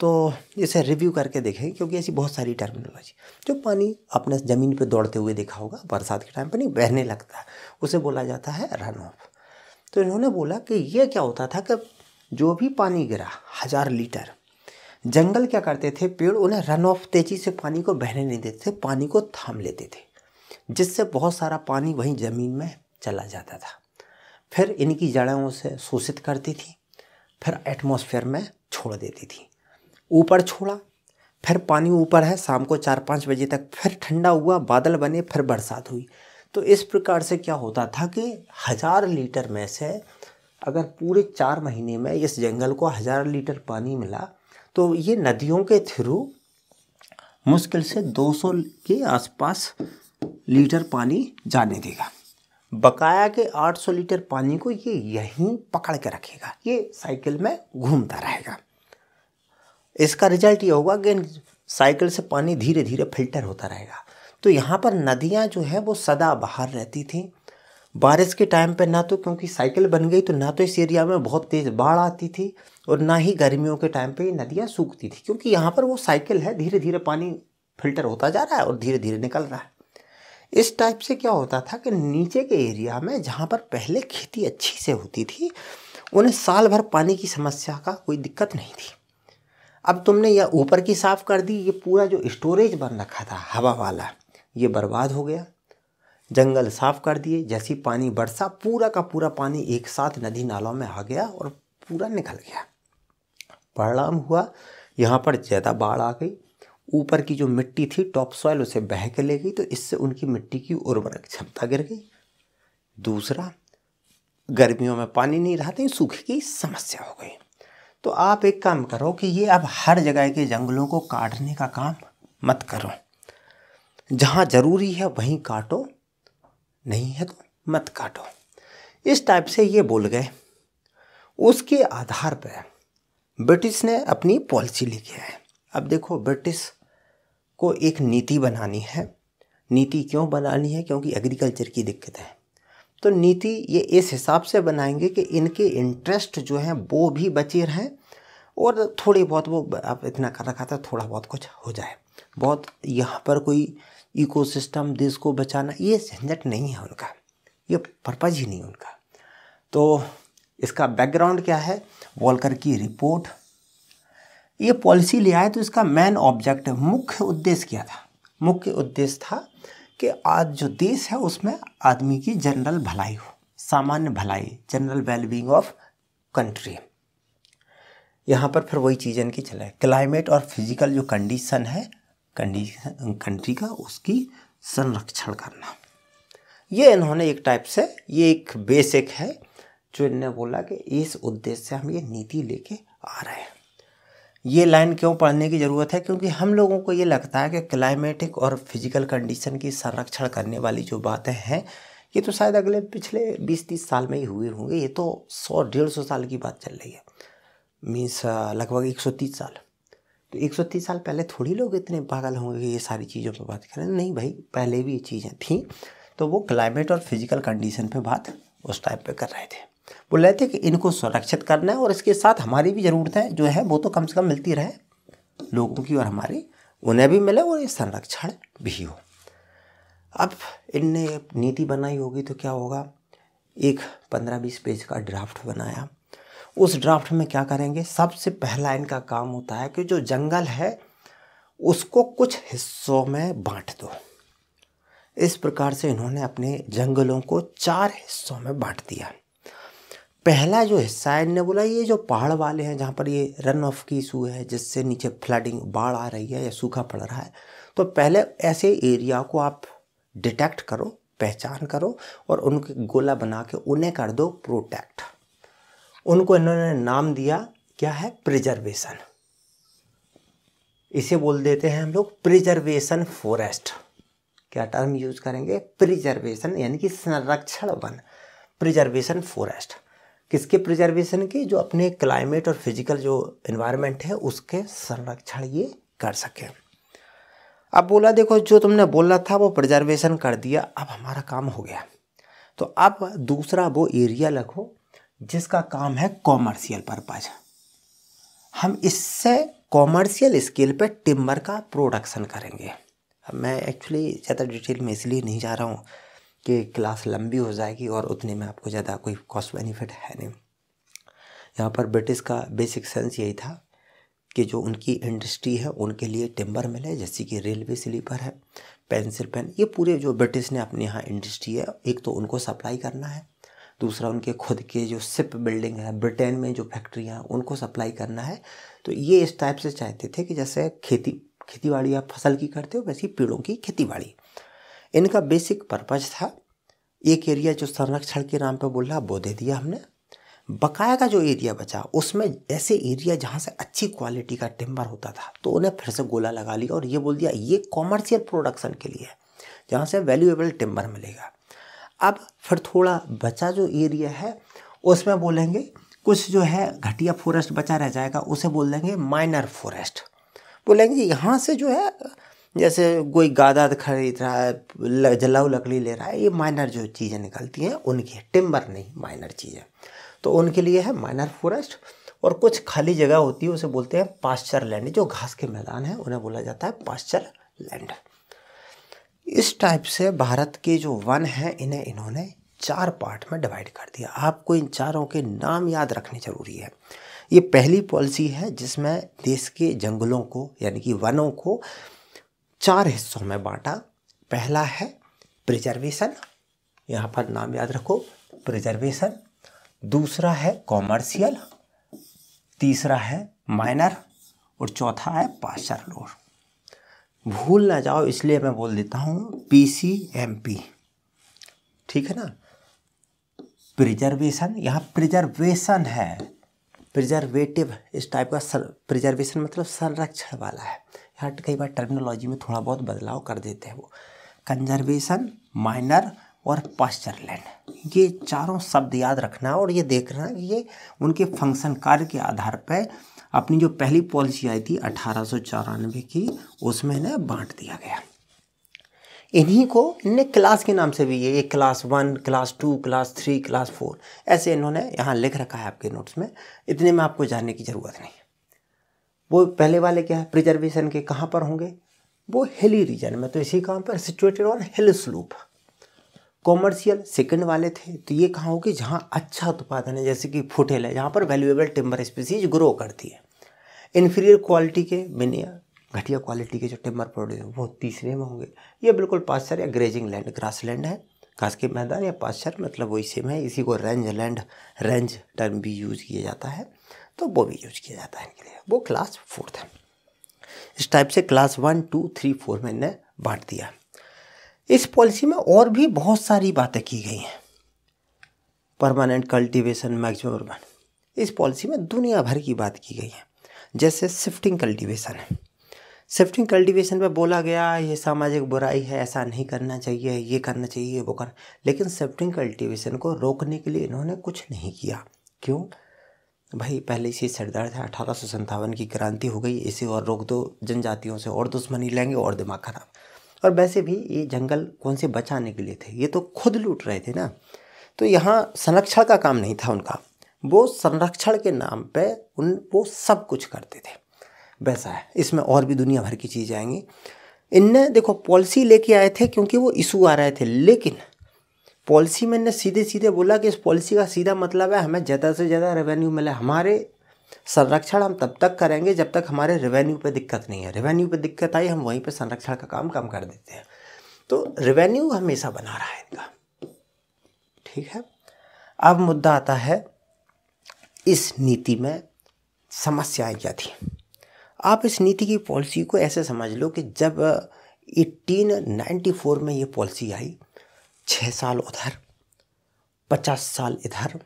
तो इसे रिव्यू करके देखेंगे क्योंकि ऐसी बहुत सारी टर्मिनोलॉजी जो पानी आपने ज़मीन पर दौड़ते हुए देखा होगा बरसात के टाइम पर नहीं बहने लगता है उसे बोला जाता है रन ऑफ तो इन्होंने बोला कि यह क्या होता था कि जो भी पानी गिरा हज़ार लीटर जंगल क्या करते थे पेड़ उन्हें रन ऑफ तेज़ी से पानी को बहने नहीं देते थे पानी को थाम लेते थे जिससे बहुत सारा पानी वहीं ज़मीन में चला जाता था फिर इनकी जड़ों से शोषित करती थी फिर एटमॉस्फेयर में छोड़ देती थी ऊपर छोड़ा फिर पानी ऊपर है शाम को चार पाँच बजे तक फिर ठंडा हुआ बादल बने फिर बरसात हुई तो इस प्रकार से क्या होता था कि हज़ार लीटर में से अगर पूरे चार महीने में इस जंगल को हज़ार लीटर पानी मिला तो ये नदियों के थ्रू मुश्किल से 200 के आसपास लीटर पानी जाने देगा बकाया के 800 लीटर पानी को ये यहीं पकड़ के रखेगा ये साइकिल में घूमता रहेगा इसका रिजल्ट ये होगा कि साइकिल से पानी धीरे धीरे फिल्टर होता रहेगा तो यहाँ पर नदियाँ जो है वो सदा बाहर रहती थी बारिश के टाइम पे ना तो क्योंकि साइकिल बन गई तो ना तो इस एरिया में बहुत तेज़ बाढ़ आती थी और ना ही गर्मियों के टाइम पे ये नदियाँ सूखती थी क्योंकि यहाँ पर वो साइकिल है धीरे धीरे पानी फिल्टर होता जा रहा है और धीरे धीरे निकल रहा है इस टाइप से क्या होता था कि नीचे के एरिया में जहाँ पर पहले खेती अच्छी से होती थी उन्हें साल भर पानी की समस्या का कोई दिक्कत नहीं थी अब तुमने यह ऊपर की साफ़ कर दी ये पूरा जो स्टोरेज बन रखा था हवा वाला ये बर्बाद हो गया जंगल साफ़ कर दिए जैसी पानी बरसा पूरा का पूरा पानी एक साथ नदी नालों में आ गया और पूरा निकल गया परिणाम हुआ यहाँ पर ज़्यादा बाढ़ आ गई ऊपर की जो मिट्टी थी टॉप सॉइल उसे बह के ले गई तो इससे उनकी मिट्टी की उर्वरक क्षमता गिर गई दूसरा गर्मियों में पानी नहीं रहा तो सूखे की समस्या हो गई तो आप एक काम करो कि ये अब हर जगह के जंगलों को काटने का काम मत करो जहाँ ज़रूरी है वहीं काटो नहीं है तो मत काटो इस टाइप से ये बोल गए उसके आधार पर ब्रिटिश ने अपनी पॉलिसी लिखी है अब देखो ब्रिटिश को एक नीति बनानी है नीति क्यों बनानी है क्योंकि एग्रीकल्चर की दिक्कत है तो नीति ये इस हिसाब से बनाएंगे कि इनके इंटरेस्ट जो हैं वो भी बचे रहें और थोड़ी बहुत वो अब इतना कर रखा था थोड़ा बहुत कुछ हो जाए बहुत यहाँ पर कोई इकोसिस्टम देश को बचाना ये झंझट नहीं है उनका ये पर्पज़ ही नहीं उनका तो इसका बैकग्राउंड क्या है वॉलकर की रिपोर्ट ये पॉलिसी ले आए तो इसका मेन ऑब्जेक्ट मुख्य उद्देश्य क्या था मुख्य उद्देश्य था कि आज जो देश है उसमें आदमी की जनरल भलाई हो सामान्य भलाई जनरल वेलबींग ऑफ कंट्री यहाँ पर फिर वही चीज़ इनकी चले क्लाइमेट और फिजिकल जो कंडीशन है कंडीशन कंट्री का उसकी संरक्षण करना ये इन्होंने एक टाइप से ये एक बेसिक है जो इनने बोला कि इस उद्देश्य से हम ये नीति लेके आ रहे हैं ये लाइन क्यों पढ़ने की ज़रूरत है क्योंकि हम लोगों को ये लगता है कि क्लाइमेटिक और फिजिकल कंडीशन की संरक्षण करने वाली जो बातें हैं ये तो शायद अगले पिछले 20-30 साल में ही हुए होंगे ये तो 100 डेढ़ सौ साल की बात चल रही है मीन्स लगभग 130 साल तो 130 साल पहले थोड़ी लोग इतने पागल होंगे कि ये सारी चीज़ों पर बात करें नहीं भाई पहले भी ये चीज़ें थी तो वो क्लाइमेट और फिजिकल कंडीशन पर बात उस टाइम पर कर रहे थे बोल रहे थे कि इनको सुरक्षित करना है और इसके साथ हमारी भी ज़रूरतें जो है वो तो कम से कम मिलती रहे लोगों की और हमारी उन्हें भी मिले और ये संरक्षण भी हो अब इनने नीति बनाई होगी तो क्या होगा एक पंद्रह बीस पेज का ड्राफ्ट बनाया उस ड्राफ्ट में क्या करेंगे सबसे पहला इनका काम होता है कि जो जंगल है उसको कुछ हिस्सों में बांट दो इस प्रकार से इन्होंने अपने जंगलों को चार हिस्सों में बांट दिया पहला जो हिस्सा है इनने बोला ये जो पहाड़ वाले हैं जहाँ पर ये रन ऑफ की इशू है जिससे नीचे फ्लडिंग बाढ़ आ रही है या सूखा पड़ रहा है तो पहले ऐसे एरिया को आप डिटेक्ट करो पहचान करो और उनके गोला बना के उन्हें कर दो प्रोटेक्ट उनको इन्होंने नाम दिया क्या है प्रिजर्वेशन इसे बोल देते हैं हम लोग प्रिजर्वेशन फॉरेस्ट क्या टर्म यूज करेंगे प्रिजर्वेशन यानी कि संरक्षण वन प्रिजर्वेशन फॉरेस्ट किसके प्रिजर्वेशन की जो अपने क्लाइमेट और फिजिकल जो इन्वायरमेंट है उसके संरक्षण ये कर सके अब बोला देखो जो तुमने बोला था वो प्रिजर्वेशन कर दिया अब हमारा काम हो गया तो अब दूसरा वो एरिया लिखो जिसका काम है कॉमर्शियल पर्पज हम इससे कॉमर्शियल स्केल पे टिम्बर का प्रोडक्शन करेंगे मैं एक्चुअली ज़्यादा डिटेल में इसलिए नहीं जा रहा हूँ कि क्लास लंबी हो जाएगी और उतने में आपको ज़्यादा कोई कॉस्ट बेनिफिट है नहीं यहाँ पर ब्रिटिश का बेसिक सेंस यही था कि जो उनकी इंडस्ट्री है उनके लिए टिम्बर मिले जैसे कि रेलवे स्लीपर है पेंसिल पेन ये पूरे जो ब्रिटिश ने अपने यहाँ इंडस्ट्री है एक तो उनको सप्लाई करना है दूसरा उनके खुद के जो सिप बिल्डिंग है ब्रिटेन में जो फैक्ट्रियाँ हैं उनको सप्लाई करना है तो ये इस टाइप से चाहते थे कि जैसे खेती खेती बाड़ी आप फसल की करते हो वैसी पेड़ों की खेती बाड़ी इनका बेसिक पर्पज था एक एरिया जो संरक्षण के नाम पर बोल रहा वो दे दिया हमने बकाया का जो एरिया बचा उसमें ऐसे एरिया जहाँ से अच्छी क्वालिटी का टिम्बर होता था तो उन्हें फिर से गोला लगा लिया और ये बोल दिया ये कॉमर्शियल प्रोडक्शन के लिए जहाँ से वैल्यूएबल टिम्बर मिलेगा अब फिर थोड़ा बचा जो एरिया है उसमें बोलेंगे कुछ जो है घटिया फॉरेस्ट बचा रह जाएगा उसे बोल देंगे माइनर फॉरेस्ट बोलेंगे यहाँ से जो है जैसे कोई गादा खरीद रहा है जलाऊ लकड़ी ले रहा है ये माइनर जो चीज़ें निकलती हैं उनकी है टिम्बर नहीं माइनर चीज़ें तो उनके लिए है माइनर फॉरेस्ट और कुछ खाली जगह होती है उसे बोलते हैं पास्चर लैंड जो घास के मैदान है उन्हें बोला जाता है पास्चर लैंड इस टाइप से भारत के जो वन हैं इन्हें इन्होंने चार पार्ट में डिवाइड कर दिया आपको इन चारों के नाम याद रखने जरूरी है ये पहली पॉलिसी है जिसमें देश के जंगलों को यानी कि वनों को चार हिस्सों में बांटा पहला है प्रिजर्वेशन यहाँ पर नाम याद रखो प्रिजर्वेशन दूसरा है कॉमर्शियल तीसरा है माइनर और चौथा है पाशर लोर भूल ना जाओ इसलिए मैं बोल देता हूँ पी सी एम पी ठीक है ना प्रिजर्वेशन यहाँ प्रिजर्वेशन है प्रिजर्वेटिव इस टाइप का प्रिजर्वेशन मतलब संरक्षण वाला है यहाँ कई बार टर्मिनोलॉजी में थोड़ा बहुत बदलाव कर देते हैं वो कंजर्वेशन माइनर और पास्चर लैंड ये चारों शब्द याद रखना और ये देखना कि ये उनके फंक्शन कार्य के आधार पर अपनी जो पहली पॉलिसी आई थी अठारह की उसमें इन्हें बांट दिया गया इन्हीं को इनने क्लास के नाम से भी ये class one class two class three class four ऐसे इन्होंने यहाँ लिख रखा है आपके नोट्स में इतने में आपको जानने की ज़रूरत नहीं वो पहले वाले क्या है प्रिजर्वेशन के कहाँ पर होंगे वो हिली रीजन में तो इसी कहाँ पर situated on hill slope commercial second वाले थे तो ये कहाँ होगी जहाँ अच्छा उत्पादन है जैसे कि फुटेल है जहाँ पर वैल्यूएबल टिम्बर स्पीसीज ग्रो करती है इन्फीरियर क्वालिटी के मिनिया घटिया क्वालिटी के जो टिम्बर प्रोड्यूस वो तीसरे में होंगे ये बिल्कुल पाश्चर या ग्रेजिंग लैंड ग्रास लैंड है घास के मैदान या पाश्चर मतलब वही सेम है इसी को रेंज लैंड रेंज टर्म भी यूज किया जाता है तो वो भी यूज किया जाता है इनके लिए वो क्लास फोर्थ है इस टाइप से class one two three four में इन्हें बांट दिया इस पॉलिसी में और भी बहुत सारी बातें की गई हैं परमानेंट कल्टीवेशन मैक्सिमम अर्बन इस पॉलिसी में दुनिया भर की बात की गई है जैसे शिफ्टिंग कल्टीवेशन है शिफ्टिंग कल्टीवेशन पे बोला गया ये सामाजिक बुराई है ऐसा नहीं करना चाहिए ये करना चाहिए वो करना लेकिन शिफ्टिंग कल्टीवेशन को रोकने के लिए इन्होंने कुछ नहीं किया क्यों भाई पहले से सरदार था अठारह की क्रांति हो गई इसे और रोक दो जनजातियों से और दुश्मनी लेंगे और दिमाग ख़राब और वैसे भी ये जंगल कौन से बचाने के लिए थे ये तो खुद लूट रहे थे ना तो यहाँ संरक्षण का काम नहीं था उनका वो संरक्षण के नाम पे उन वो सब कुछ करते थे वैसा है इसमें और भी दुनिया भर की चीज़ आएंगी इनने देखो पॉलिसी लेके आए थे क्योंकि वो इशू आ रहे थे लेकिन पॉलिसी मैन ने सीधे सीधे बोला कि इस पॉलिसी का सीधा मतलब है हमें ज़्यादा से ज़्यादा रेवेन्यू मिले हमारे संरक्षण हम तब तक करेंगे जब तक हमारे रेवेन्यू पे दिक्कत नहीं है रेवेन्यू पे दिक्कत आई हम वहीं पे संरक्षण का काम कम कर देते हैं तो रेवेन्यू हमेशा बना रहा है इनका ठीक है अब मुद्दा आता है इस नीति में समस्याएं क्या थी आप इस नीति की पॉलिसी को ऐसे समझ लो कि जब 1894 में ये पॉलिसी आई छः साल उधर पचास साल इधर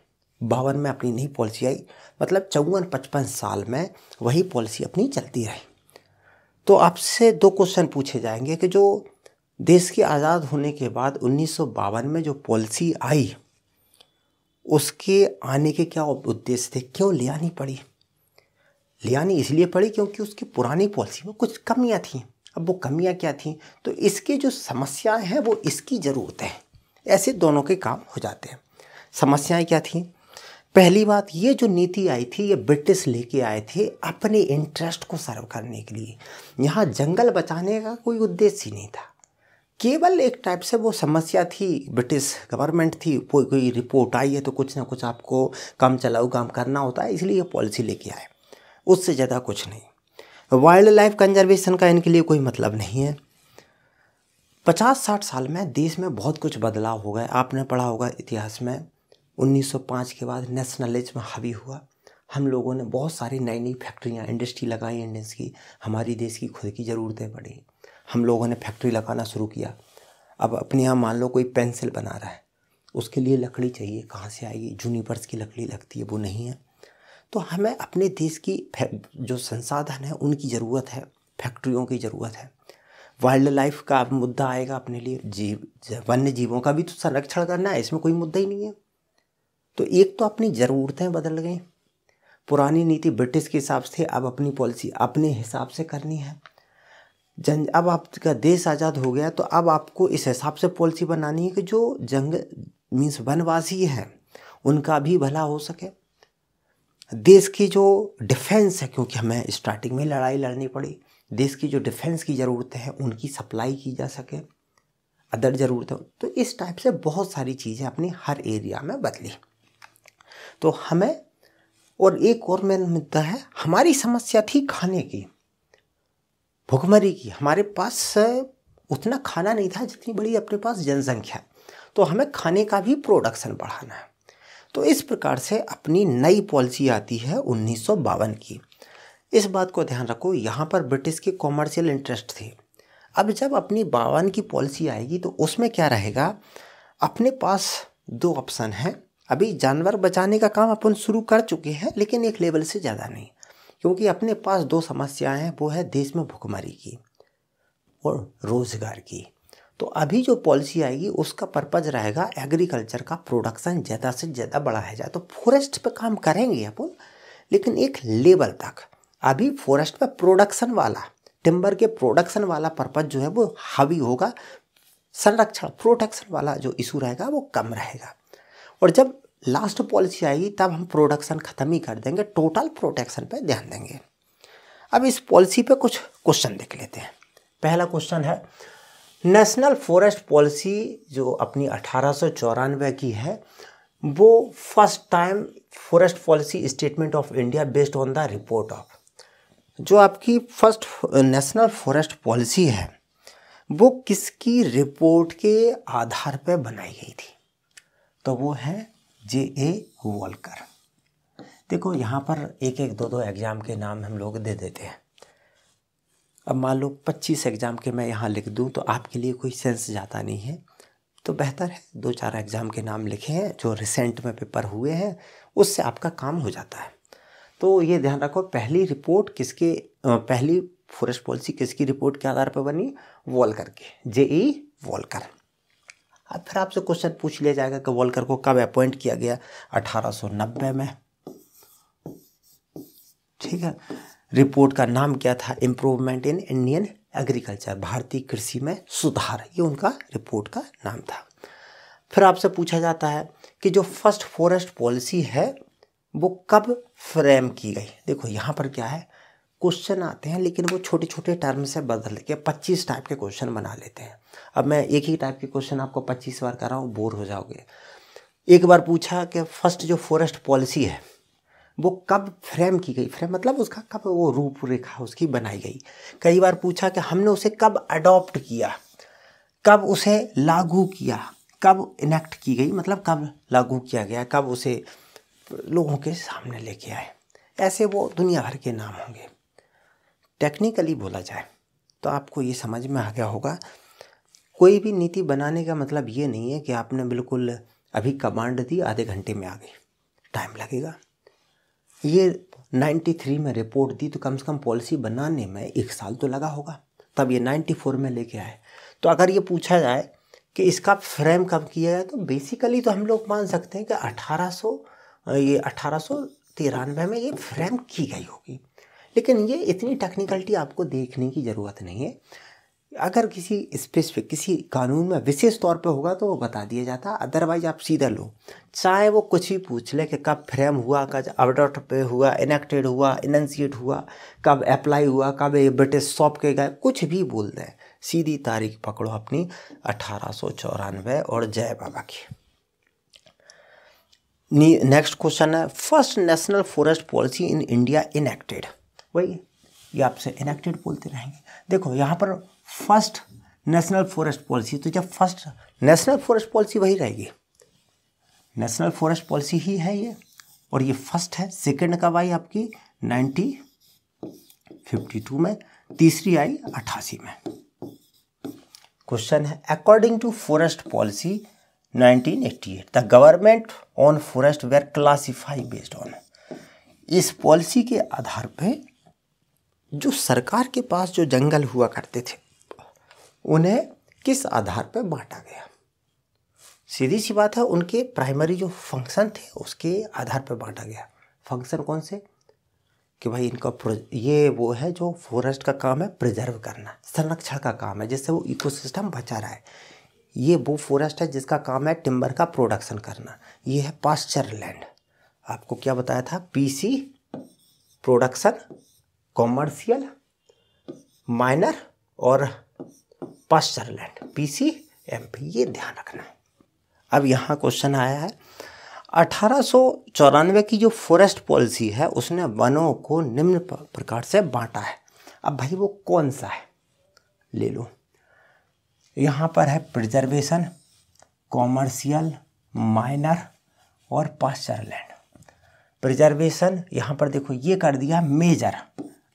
बावन में अपनी नई पॉलिसी आई मतलब चौवन पचपन साल में वही पॉलिसी अपनी चलती रही तो आपसे दो क्वेश्चन पूछे जाएंगे कि जो देश के आज़ाद होने के बाद उन्नीस में जो पॉलिसी आई उसके आने के क्या उद्देश्य थे क्यों ले आनी पड़ी ले आनी इसलिए पड़ी क्योंकि उसकी पुरानी पॉलिसी में कुछ कमियां थीं अब वो कमियां क्या थीं तो इसकी जो समस्याएं हैं वो इसकी ज़रूरत है ऐसे दोनों के काम हो जाते हैं समस्याएं क्या थी पहली बात ये जो नीति आई थी ये ब्रिटिश लेके आए थे अपने इंटरेस्ट को सर्व करने के लिए यहाँ जंगल बचाने का कोई उद्देश्य ही नहीं था केवल एक टाइप से वो समस्या थी ब्रिटिश गवर्नमेंट थी कोई कोई रिपोर्ट आई है तो कुछ ना कुछ आपको काम चलाऊ काम करना होता है इसलिए ये पॉलिसी लेके आए उससे ज़्यादा कुछ नहीं वाइल्ड लाइफ कंजर्वेशन का इनके लिए कोई मतलब नहीं है पचास साठ साल में देश में बहुत कुछ बदलाव हो गए आपने पढ़ा होगा इतिहास में 1905 के बाद नेशनलिज्म हावी हुआ हम लोगों ने बहुत सारी नई नई फैक्ट्रियाँ इंडस्ट्री लगाई इंडियंस की हमारी देश की खुद की ज़रूरतें बढ़ी हम लोगों ने फैक्ट्री लगाना शुरू किया अब अपने यहाँ मान लो कोई पेंसिल बना रहा है उसके लिए लकड़ी चाहिए कहाँ से आएगी जूनिपर्स की लकड़ी लगती है वो नहीं है तो हमें अपने देश की जो संसाधन है उनकी ज़रूरत है फैक्ट्रियों की ज़रूरत है वाइल्ड लाइफ का मुद्दा आएगा अपने लिए जीव वन्य जीवों का भी तो संरक्षण करना है इसमें कोई मुद्दा ही नहीं है तो एक तो अपनी ज़रूरतें बदल गई पुरानी नीति ब्रिटिश के हिसाब से अब अपनी पॉलिसी अपने हिसाब से करनी है जन अब आपका देश आज़ाद हो गया तो अब आपको इस हिसाब से पॉलिसी बनानी है कि जो जंग मीन्स वनवासी हैं उनका भी भला हो सके देश की जो डिफेंस है क्योंकि हमें स्टार्टिंग में लड़ाई लड़नी पड़ी देश की जो डिफेंस की ज़रूरतें हैं उनकी सप्लाई की जा सके अदर ज़रूरतें तो इस टाइप से बहुत सारी चीज़ें अपनी हर एरिया में बदली तो हमें और एक और मेन मुद्दा है हमारी समस्या थी खाने की भुखमरी की हमारे पास उतना खाना नहीं था जितनी बड़ी अपने पास जनसंख्या तो हमें खाने का भी प्रोडक्शन बढ़ाना है तो इस प्रकार से अपनी नई पॉलिसी आती है उन्नीस की इस बात को ध्यान रखो यहाँ पर ब्रिटिश के कॉमर्शियल इंटरेस्ट थे अब जब अपनी बावन की पॉलिसी आएगी तो उसमें क्या रहेगा अपने पास दो ऑप्शन हैं अभी जानवर बचाने का काम अपन शुरू कर चुके हैं लेकिन एक लेवल से ज़्यादा नहीं क्योंकि अपने पास दो समस्याएं हैं वो है देश में भुखमरी की और रोज़गार की तो अभी जो पॉलिसी आएगी उसका पर्पज़ रहेगा एग्रीकल्चर का प्रोडक्शन ज़्यादा से ज़्यादा बढ़ाया जाए तो फॉरेस्ट पर काम करेंगे अपन लेकिन एक लेवल तक अभी फॉरेस्ट में प्रोडक्शन वाला टिम्बर के प्रोडक्शन वाला पर्पज जो है वो हावी होगा संरक्षण प्रोटेक्शन वाला जो इशू रहेगा वो कम रहेगा और जब लास्ट पॉलिसी आएगी तब हम प्रोडक्शन ख़त्म ही कर देंगे टोटल प्रोटेक्शन पे ध्यान देंगे अब इस पॉलिसी पे कुछ क्वेश्चन देख लेते हैं पहला क्वेश्चन है नेशनल फॉरेस्ट पॉलिसी जो अपनी अठारह की है वो first time forest policy statement of India based on the report of जो आपकी फर्स्ट नेशनल फॉरेस्ट पॉलिसी है वो किसकी रिपोर्ट के आधार पर बनाई गई थी तो वो है जे ए वॉलकर देखो यहाँ पर एक एक दो दो एग्ज़ाम के नाम हम लोग दे देते हैं अब मान लो पच्चीस एग्ज़ाम के मैं यहाँ लिख दूँ तो आपके लिए कोई सेंस जाता नहीं है तो बेहतर है दो चार एग्ज़ाम के नाम लिखे हैं जो रिसेंट में पेपर हुए हैं उससे आपका काम हो जाता है तो ये ध्यान रखो पहली रिपोर्ट किसके पहली फॉरेस्ट पॉलिसी किसकी रिपोर्ट के आधार पर बनी वॉलकर के जेई वॉलकर अब फिर आपसे क्वेश्चन पूछ लिया जाएगा कि वॉलकर को कब अपॉइंट किया गया 1890 में ठीक है रिपोर्ट का नाम क्या था इम्प्रूवमेंट इन इंडियन एग्रीकल्चर भारतीय कृषि में सुधार ये उनका रिपोर्ट का नाम था फिर आपसे पूछा जाता है कि जो फर्स्ट फॉरेस्ट पॉलिसी है वो कब फ्रेम की गई देखो यहाँ पर क्या है क्वेश्चन आते हैं लेकिन वो छोटे छोटे टर्म से बदल के 25 टाइप के क्वेश्चन बना लेते हैं अब मैं एक ही टाइप के क्वेश्चन आपको 25 बार कर रहा हूँ बोर हो जाओगे एक बार पूछा कि फर्स्ट जो फॉरेस्ट पॉलिसी है वो कब फ्रेम की गई फ्रेम मतलब उसका कब वो रूपरेखा उसकी बनाई गई कई बार पूछा कि हमने उसे कब अडॉप्ट किया कब उसे लागू किया कब इनेक्ट की गई मतलब कब लागू किया गया कब उसे लोगों के सामने लेके आए ऐसे वो दुनिया भर के नाम होंगे टेक्निकली बोला जाए तो आपको ये समझ में आ गया होगा कोई भी नीति बनाने का मतलब ये नहीं है कि आपने बिल्कुल अभी कमांड दी आधे घंटे में आ गई टाइम लगेगा ये 93 में रिपोर्ट दी तो कम से कम पॉलिसी बनाने में एक साल तो लगा होगा तब ये 94 में लेके आए तो अगर ये पूछा जाए कि इसका फ्रेम कब किया जाए तो बेसिकली तो हम लोग मान सकते हैं कि अठारह ये अठारह में ये फ्रेम की गई होगी लेकिन ये इतनी टेक्निकलिटी आपको देखने की ज़रूरत नहीं है अगर किसी स्पेसिफिक किसी कानून में विशेष तौर पे होगा तो वो बता दिया जाता अदरवाइज आप सीधा लो चाहे वो कुछ भी पूछ ले कि कब फ्रेम हुआ कब अडोट पे हुआ इनेक्टेड हुआ इनसीट हुआ कब अप्लाई हुआ कब ये ब्रिटिश सॉप के गए कुछ भी बोल दें सीधी तारीख पकड़ो अपनी अठारह और जय बाबा की नेक्स्ट क्वेश्चन है first national forest policy in India enacted वही ये आपसे इनेक्टेड बोलते रहेंगे देखो यहाँ पर फर्स्ट नेशनल फॉरेस्ट पॉलिसी तो जब फर्स्ट नेशनल फॉरेस्ट पॉलिसी वही रहेगी नेशनल फॉरेस्ट पॉलिसी ही है ये और ये फर्स्ट है सेकेंड कब आई आपकी नाइनटी फिफ्टी टू में तीसरी आई अट्ठासी में क्वेश्चन है according to forest policy 1988 the government on forest were classify based on इस पॉलिसी के आधार पे जो सरकार के पास जो जंगल हुआ करते थे उन्हें किस आधार पर बांटा गया सीधी सी बात है उनके प्राइमरी जो फंक्शन थे उसके आधार पर बांटा गया फंक्शन कौन से कि भाई इनका ये वो है जो फॉरेस्ट का काम है प्रिजर्व करना संरक्षण का काम है जिससे वो इकोसिस्टम बचा रहा है ये वो फॉरेस्ट है जिसका काम है टिम्बर का प्रोडक्शन करना ये है पास्चर लैंड आपको क्या बताया था पीसी प्रोडक्शन कॉमर्शियल माइनर और पास्चर लैंड पीसी एमपी ये ध्यान रखना अब यहाँ क्वेश्चन आया है अठारह की जो फॉरेस्ट पॉलिसी है उसने वनों को निम्न प्रकार से बांटा है अब भाई वो कौन सा है ले लो यहाँ पर है प्रिजर्वेशन कॉमर्शियल माइनर और पास्चर लैंड प्रिजर्वेशन यहाँ पर देखो ये कर दिया मेजर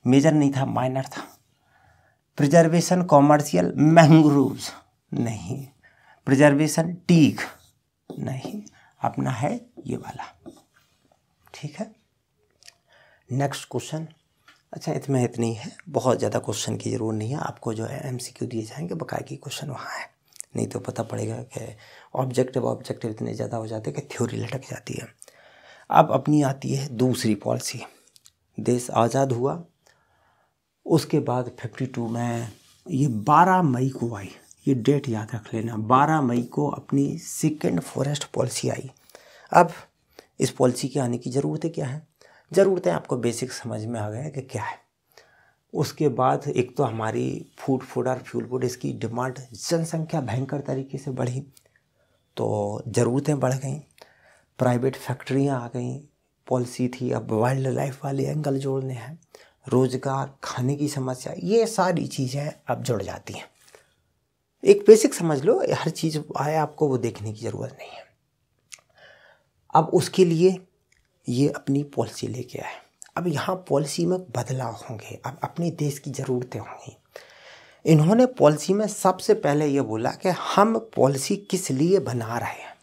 मेजर नहीं था माइनर था प्रिजर्वेशन कॉमर्शियल मैंग्रोव्स नहीं प्रिजर्वेशन टीक नहीं अपना है ये वाला ठीक है नेक्स्ट क्वेश्चन अच्छा इतना इतनी है बहुत ज़्यादा क्वेश्चन की ज़रूरत नहीं है आपको जो है एम सी दिए जाएंगे की क्वेश्चन वहाँ है नहीं तो पता पड़ेगा कि ऑब्जेक्टिव ऑब्जेक्टिव इतने ज़्यादा हो जाते हैं कि थ्योरी लटक जाती है अब अपनी आती है दूसरी पॉलिसी देश आज़ाद हुआ उसके बाद फिफ्टी टू में ये बारह मई को आई ये डेट याद रख लेना बारह मई को अपनी सेकेंड फॉरेस्ट पॉलिसी आई अब इस पॉलिसी के आने की ज़रूरत है क्या है ज़रूरतें आपको बेसिक समझ में आ गया कि क्या है उसके बाद एक तो हमारी फूड फूड और फ्यूल फूड इसकी डिमांड जनसंख्या भयंकर तरीके से बढ़ी तो ज़रूरतें बढ़ गई प्राइवेट फैक्ट्रियाँ आ गई पॉलिसी थी अब वाइल्ड लाइफ वाले एंगल जोड़ने हैं रोज़गार खाने की समस्या ये सारी चीज़ें अब जुड़ जाती हैं एक बेसिक समझ लो हर चीज़ आए आपको वो देखने की ज़रूरत नहीं है अब उसके लिए ये अपनी पॉलिसी लेके आए अब यहाँ पॉलिसी में बदलाव होंगे अब अपने देश की ज़रूरतें होंगी इन्होंने पॉलिसी में सबसे पहले ये बोला कि हम पॉलिसी किस लिए बना रहे हैं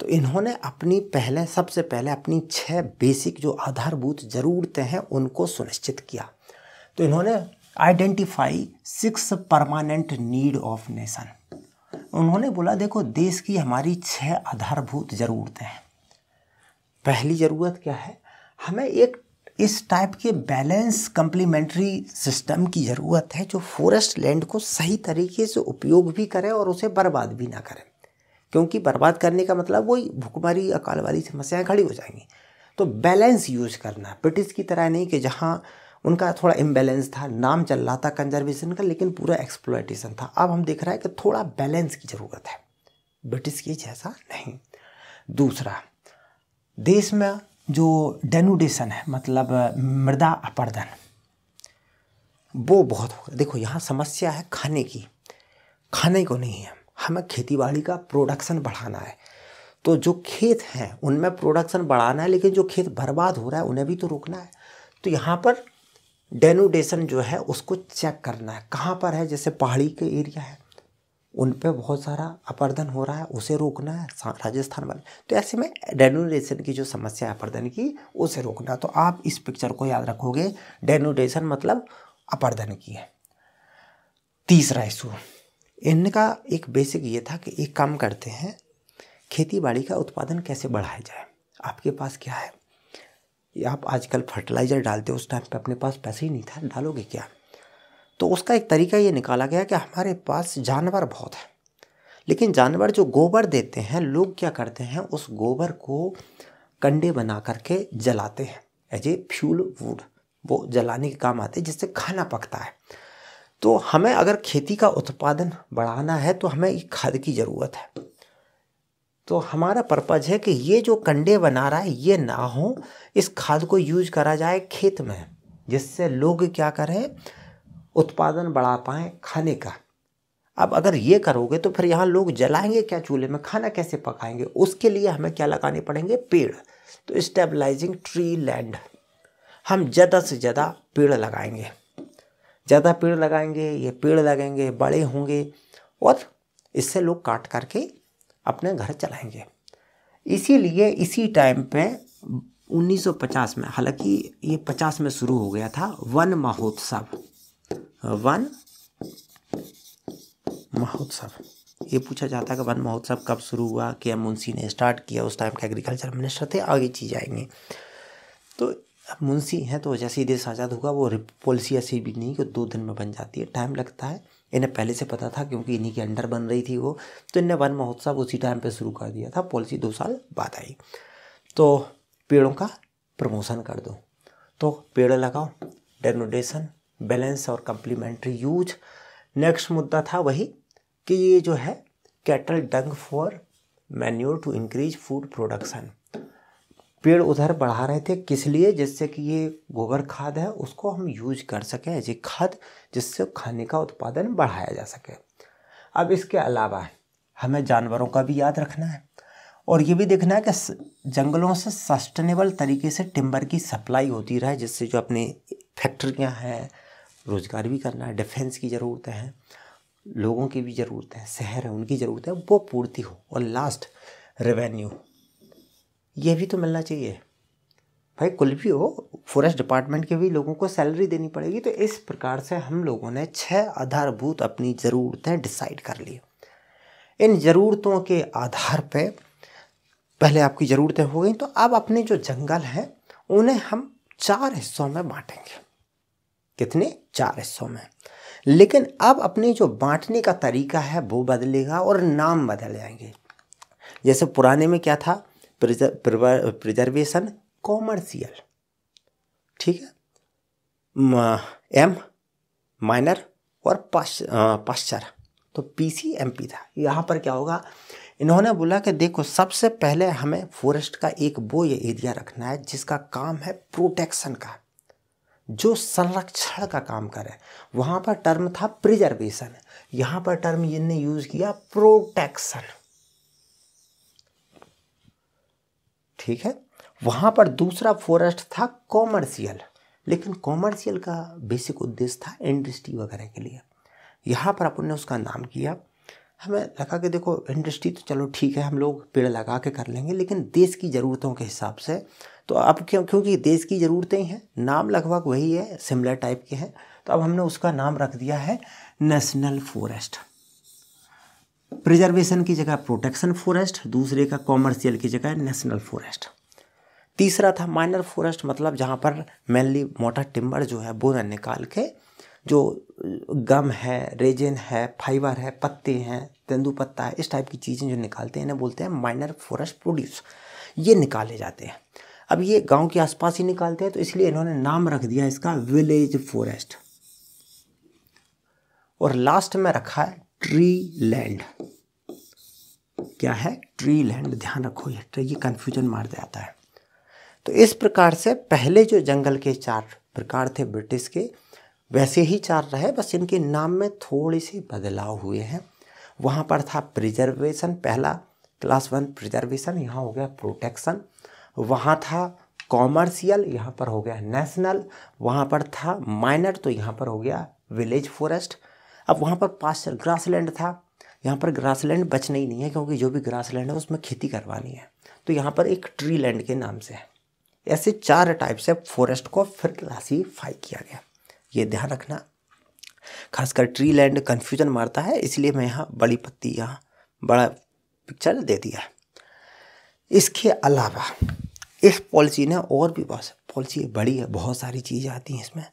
तो इन्होंने अपनी पहले सबसे पहले अपनी छह बेसिक जो आधारभूत ज़रूरतें हैं उनको सुनिश्चित किया तो इन्होंने identify six permanent need of nation उन्होंने बोला देखो देश की हमारी छह आधारभूत ज़रूरतें हैं पहली ज़रूरत क्या है हमें एक इस टाइप के बैलेंस कंप्लीमेंट्री सिस्टम की ज़रूरत है जो फॉरेस्ट लैंड को सही तरीके से उपयोग भी करे और उसे बर्बाद भी ना करें क्योंकि बर्बाद करने का मतलब वही भुखमरी अकाल वाली समस्याएं खड़ी हो जाएंगी तो बैलेंस यूज करना ब्रिटिश की तरह नहीं कि जहाँ उनका थोड़ा इम्बेलेंस था नाम चल रहा था कंजर्वेशन का लेकिन पूरा एक्सप्लोइटेशन था अब हम देख रहे हैं कि थोड़ा बैलेंस की ज़रूरत है ब्रिटिश की जैसा नहीं दूसरा देश में जो डेनुडेशन है मतलब मृदा अपर्दन वो बहुत हो गया देखो यहाँ समस्या है खाने की खाने को नहीं है हमें खेती बाड़ी का प्रोडक्शन बढ़ाना है तो जो खेत हैं उनमें प्रोडक्शन बढ़ाना है लेकिन जो खेत बर्बाद हो रहा है उन्हें भी तो रोकना है तो यहाँ पर डेनुडेशन जो है उसको चेक करना है कहाँ पर है जैसे पहाड़ी के एरिया है उन पर बहुत सारा अपर्दन हो रहा है उसे रोकना है राजस्थान वाले तो ऐसे में डेनोडेशन की जो समस्या है अपर्दन की उसे रोकना तो आप इस पिक्चर को याद रखोगे डेनोडेशन मतलब अपर्दन की है तीसरा इशू इनका एक बेसिक ये था कि एक काम करते हैं खेती बाड़ी का उत्पादन कैसे बढ़ाया जाए आपके पास क्या है आप आजकल फर्टिलाइज़र डालते हो उस टाइम पे अपने पास पैसे ही नहीं था डालोगे क्या तो उसका एक तरीका ये निकाला गया कि हमारे पास जानवर बहुत है लेकिन जानवर जो गोबर देते हैं लोग क्या करते हैं उस गोबर को कंडे बना करके जलाते हैं एज ए फ्यूल वुड वो जलाने के काम आते हैं जिससे खाना पकता है तो हमें अगर खेती का उत्पादन बढ़ाना है तो हमें खाद की ज़रूरत है तो हमारा पर्पज़ है कि ये जो कंडे बना रहा है ये ना हो इस खाद को यूज करा जाए खेत में जिससे लोग क्या करें उत्पादन बढ़ा पाएँ खाने का अब अगर ये करोगे तो फिर यहाँ लोग जलाएंगे क्या चूल्हे में खाना कैसे पकाएंगे उसके लिए हमें क्या लगाने पड़ेंगे पेड़ तो स्टेबलाइजिंग ट्री लैंड हम ज़्यादा से ज़्यादा पेड़ लगाएंगे ज़्यादा पेड़ लगाएंगे ये पेड़ लगेंगे बड़े होंगे और इससे लोग काट करके अपने घर चलाएंगे इसीलिए इसी टाइम पे 1950 में हालांकि ये 50 में शुरू हो गया था वन महोत्सव वन महोत्सव ये पूछा जाता है कि वन महोत्सव कब शुरू हुआ क्या मुंशी ने स्टार्ट किया उस टाइम के एग्रीकल्चर मिनिस्टर थे आगे चीज़ आएंगे तो अब मुंशी हैं तो जैसे ही देश आज़ाद हुआ वो पॉलिसी ऐसी भी नहीं कि दो दिन में बन जाती है टाइम लगता है इन्हें पहले से पता था क्योंकि इन्हीं के अंडर बन रही थी वो तो इन्हें वन महोत्सव उसी टाइम पर शुरू कर दिया था पॉलिसी दो साल बाद आई तो पेड़ों का प्रमोशन कर दो तो पेड़ लगाओ डेनोडेशन बैलेंस और कम्प्लीमेंट्री यूज नेक्स्ट मुद्दा था वही कि ये जो है cattle dung for manure to increase food production पेड़ उधर बढ़ा रहे थे किस लिए जिससे कि ये गोबर खाद है उसको हम यूज कर सकें एज ए खाद जिससे खाने का उत्पादन बढ़ाया जा सके अब इसके अलावा हमें जानवरों का भी याद रखना है और ये भी देखना है कि जंगलों से सस्टेनेबल तरीके से टिम्बर की सप्लाई होती रहे जिससे जो अपनी फैक्ट्रियाँ हैं रोज़गार भी करना है डिफेंस की ज़रूरत है लोगों की भी ज़रूरत है शहर है उनकी ज़रूरत है वो पूर्ति हो और लास्ट रेवेन्यू ये भी तो मिलना चाहिए भाई कुल भी हो फॉरेस्ट डिपार्टमेंट के भी लोगों को सैलरी देनी पड़ेगी तो इस प्रकार से हम लोगों ने छः आधारभूत अपनी ज़रूरतें डिसाइड कर ली इन ज़रूरतों के आधार पे पहले आपकी ज़रूरतें हो गई तो अब अपने जो जंगल हैं उन्हें हम चार हिस्सों में बांटेंगे कितने चार हिस्सों में लेकिन अब अपने जो बांटने का तरीका है वो बदलेगा और नाम बदल जाएंगे जैसे पुराने में क्या था प्रिजर्वेशन कॉमर्शियल ठीक है एम माइनर और पश्चर तो पी सी एम पी था यहाँ पर क्या होगा इन्होंने बोला कि देखो सबसे पहले हमें फॉरेस्ट का एक वो ये एरिया रखना है जिसका काम है प्रोटेक्शन का जो संरक्षण का काम करे वहाँ पर टर्म था प्रिजर्वेशन यहाँ पर टर्म इनने यूज किया प्रोटेक्शन ठीक है वहाँ पर दूसरा फॉरेस्ट था कॉमर्शियल लेकिन कॉमर्शियल का बेसिक उद्देश्य था इंडस्ट्री वगैरह के लिए यहाँ पर अपन ने उसका नाम किया हमें लगा कि देखो इंडस्ट्री तो चलो ठीक है हम लोग पेड़ लगा के कर लेंगे लेकिन देश की ज़रूरतों के हिसाब से तो अब क्यों क्योंकि देश की ज़रूरतें हैं नाम लगभग वही है सिमिलर टाइप के हैं तो अब हमने उसका नाम रख दिया है नेशनल फॉरेस्ट प्रिजर्वेशन की जगह प्रोटेक्शन फॉरेस्ट दूसरे का कॉमर्शियल की जगह नेशनल फॉरेस्ट तीसरा था माइनर फॉरेस्ट मतलब जहाँ पर मेनली मोटा टिम्बर जो है वो निकाल के जो गम है रेजिन है फाइबर है पत्ते हैं तेंदुपत्ता है इस टाइप की चीज़ें जो निकालते हैं इन्हें बोलते हैं माइनर फॉरेस्ट प्रोड्यूस ये निकाले जाते हैं अब ये गांव के आसपास ही निकालते हैं तो इसलिए इन्होंने नाम रख दिया इसका विलेज फॉरेस्ट और लास्ट में रखा है ट्री लैंड क्या है ट्री लैंड ध्यान रखो ये ट्री तो ये कन्फ्यूजन मार जाता है तो इस प्रकार से पहले जो जंगल के चार प्रकार थे ब्रिटिश के वैसे ही चार रहे बस इनके नाम में थोड़े से बदलाव हुए हैं वहाँ पर था प्रिजर्वेशन पहला क्लास वन प्रिजर्वेशन यहाँ हो गया प्रोटेक्शन वहाँ था कॉमर्शियल यहाँ पर हो गया नेशनल वहाँ पर था माइनर तो यहाँ पर हो गया विलेज फॉरेस्ट अब वहाँ पर पास्चर ग्रासलैंड था यहाँ पर ग्रासलैंड बचना ही नहीं है क्योंकि जो भी ग्रासलैंड है उसमें खेती करवानी है तो यहाँ पर एक ट्री लैंड के नाम से है ऐसे चार टाइप से फॉरेस्ट को फिर क्लासीफाई किया गया ये ध्यान रखना खासकर ट्री लैंड कन्फ्यूजन मारता है इसलिए मैं यहाँ बड़ी पत्ती यहाँ बड़ा पिक्चर दे दिया है इसके अलावा इस पॉलिसी ने और भी बहुत पॉलिसी बड़ी है बहुत सारी चीज़ें आती हैं इसमें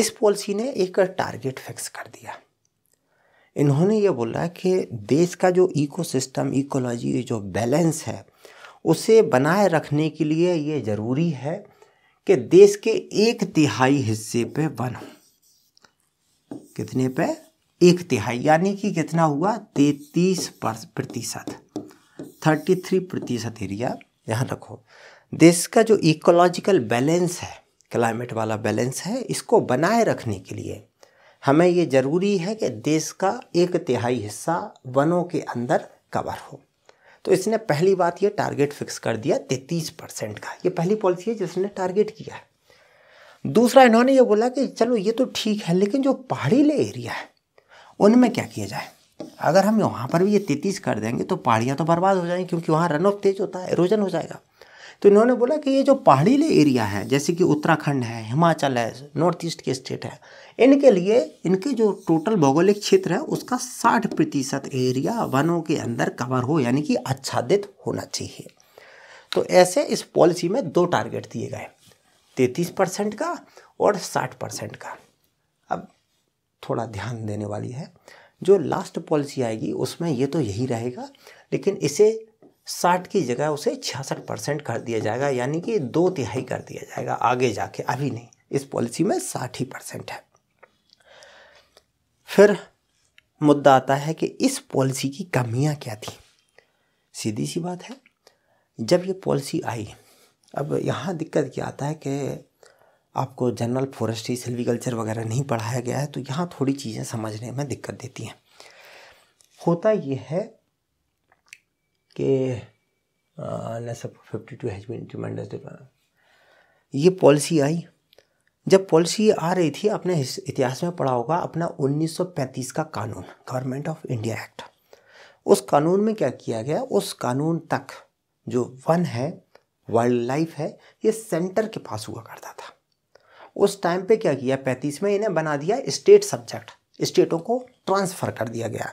इस पॉलिसी ने एक टारगेट फिक्स कर दिया इन्होंने ये बोला कि देश का जो इकोसिस्टम इकोलॉजी जो बैलेंस है उसे बनाए रखने के लिए ये ज़रूरी है कि देश के एक तिहाई हिस्से पे वन हो कितने पे एक तिहाई यानी कि कितना हुआ तैतीस प्रतिशत थर्टी थ्री प्रतिशत एरिया यहाँ रखो देश का जो इकोलॉजिकल बैलेंस है क्लाइमेट वाला बैलेंस है इसको बनाए रखने के लिए हमें ये ज़रूरी है कि देश का एक तिहाई हिस्सा वनों के अंदर कवर हो तो इसने पहली बात ये टारगेट फिक्स कर दिया तैतीस परसेंट का ये पहली पॉलिसी है जिसने टारगेट किया है दूसरा इन्होंने ये बोला कि चलो ये तो ठीक है लेकिन जो पहाड़ीले एरिया है उनमें क्या किया जाए अगर हम वहाँ पर भी ये तेतीस कर देंगे तो पहाड़ियाँ तो बर्बाद हो जाएंगी क्योंकि वहाँ रन ऑफ तेज होता है एरोजन हो जाएगा तो इन्होंने बोला कि ये जो पहाड़ीले एरिया है जैसे कि उत्तराखंड है हिमाचल है नॉर्थ ईस्ट के स्टेट है इनके लिए इनके जो टोटल भौगोलिक क्षेत्र है उसका 60 प्रतिशत एरिया वनों के अंदर कवर हो यानी कि आच्छादित होना चाहिए तो ऐसे इस पॉलिसी में दो टारगेट दिए गए तैंतीस परसेंट का और साठ परसेंट का अब थोड़ा ध्यान देने वाली है जो लास्ट पॉलिसी आएगी उसमें ये तो यही रहेगा लेकिन इसे साठ की जगह उसे छियासठ परसेंट कर दिया जाएगा यानी कि दो तिहाई कर दिया जाएगा आगे जाके अभी नहीं इस पॉलिसी में साठ ही परसेंट है फिर मुद्दा आता है कि इस पॉलिसी की कमियां क्या थी सीधी सी बात है जब ये पॉलिसी आई अब यहाँ दिक्कत क्या आता है कि आपको जनरल फॉरेस्ट्री सिल्वीकल्चर वगैरह नहीं पढ़ाया गया है तो यहाँ थोड़ी चीज़ें समझने में दिक्कत देती हैं होता ये है कि fifty two has been tremendous ये पॉलिसी आई जब पॉलिसी आ रही थी अपने इतिहास में पढ़ा होगा अपना 1935 का कानून गवर्नमेंट ऑफ इंडिया एक्ट उस कानून में क्या किया गया उस कानून तक जो वन है वाइल्ड लाइफ है ये सेंटर के पास हुआ करता था उस टाइम पे क्या किया पैंतीस में इन्हें बना दिया स्टेट सब्जेक्ट स्टेटों को ट्रांसफ़र कर दिया गया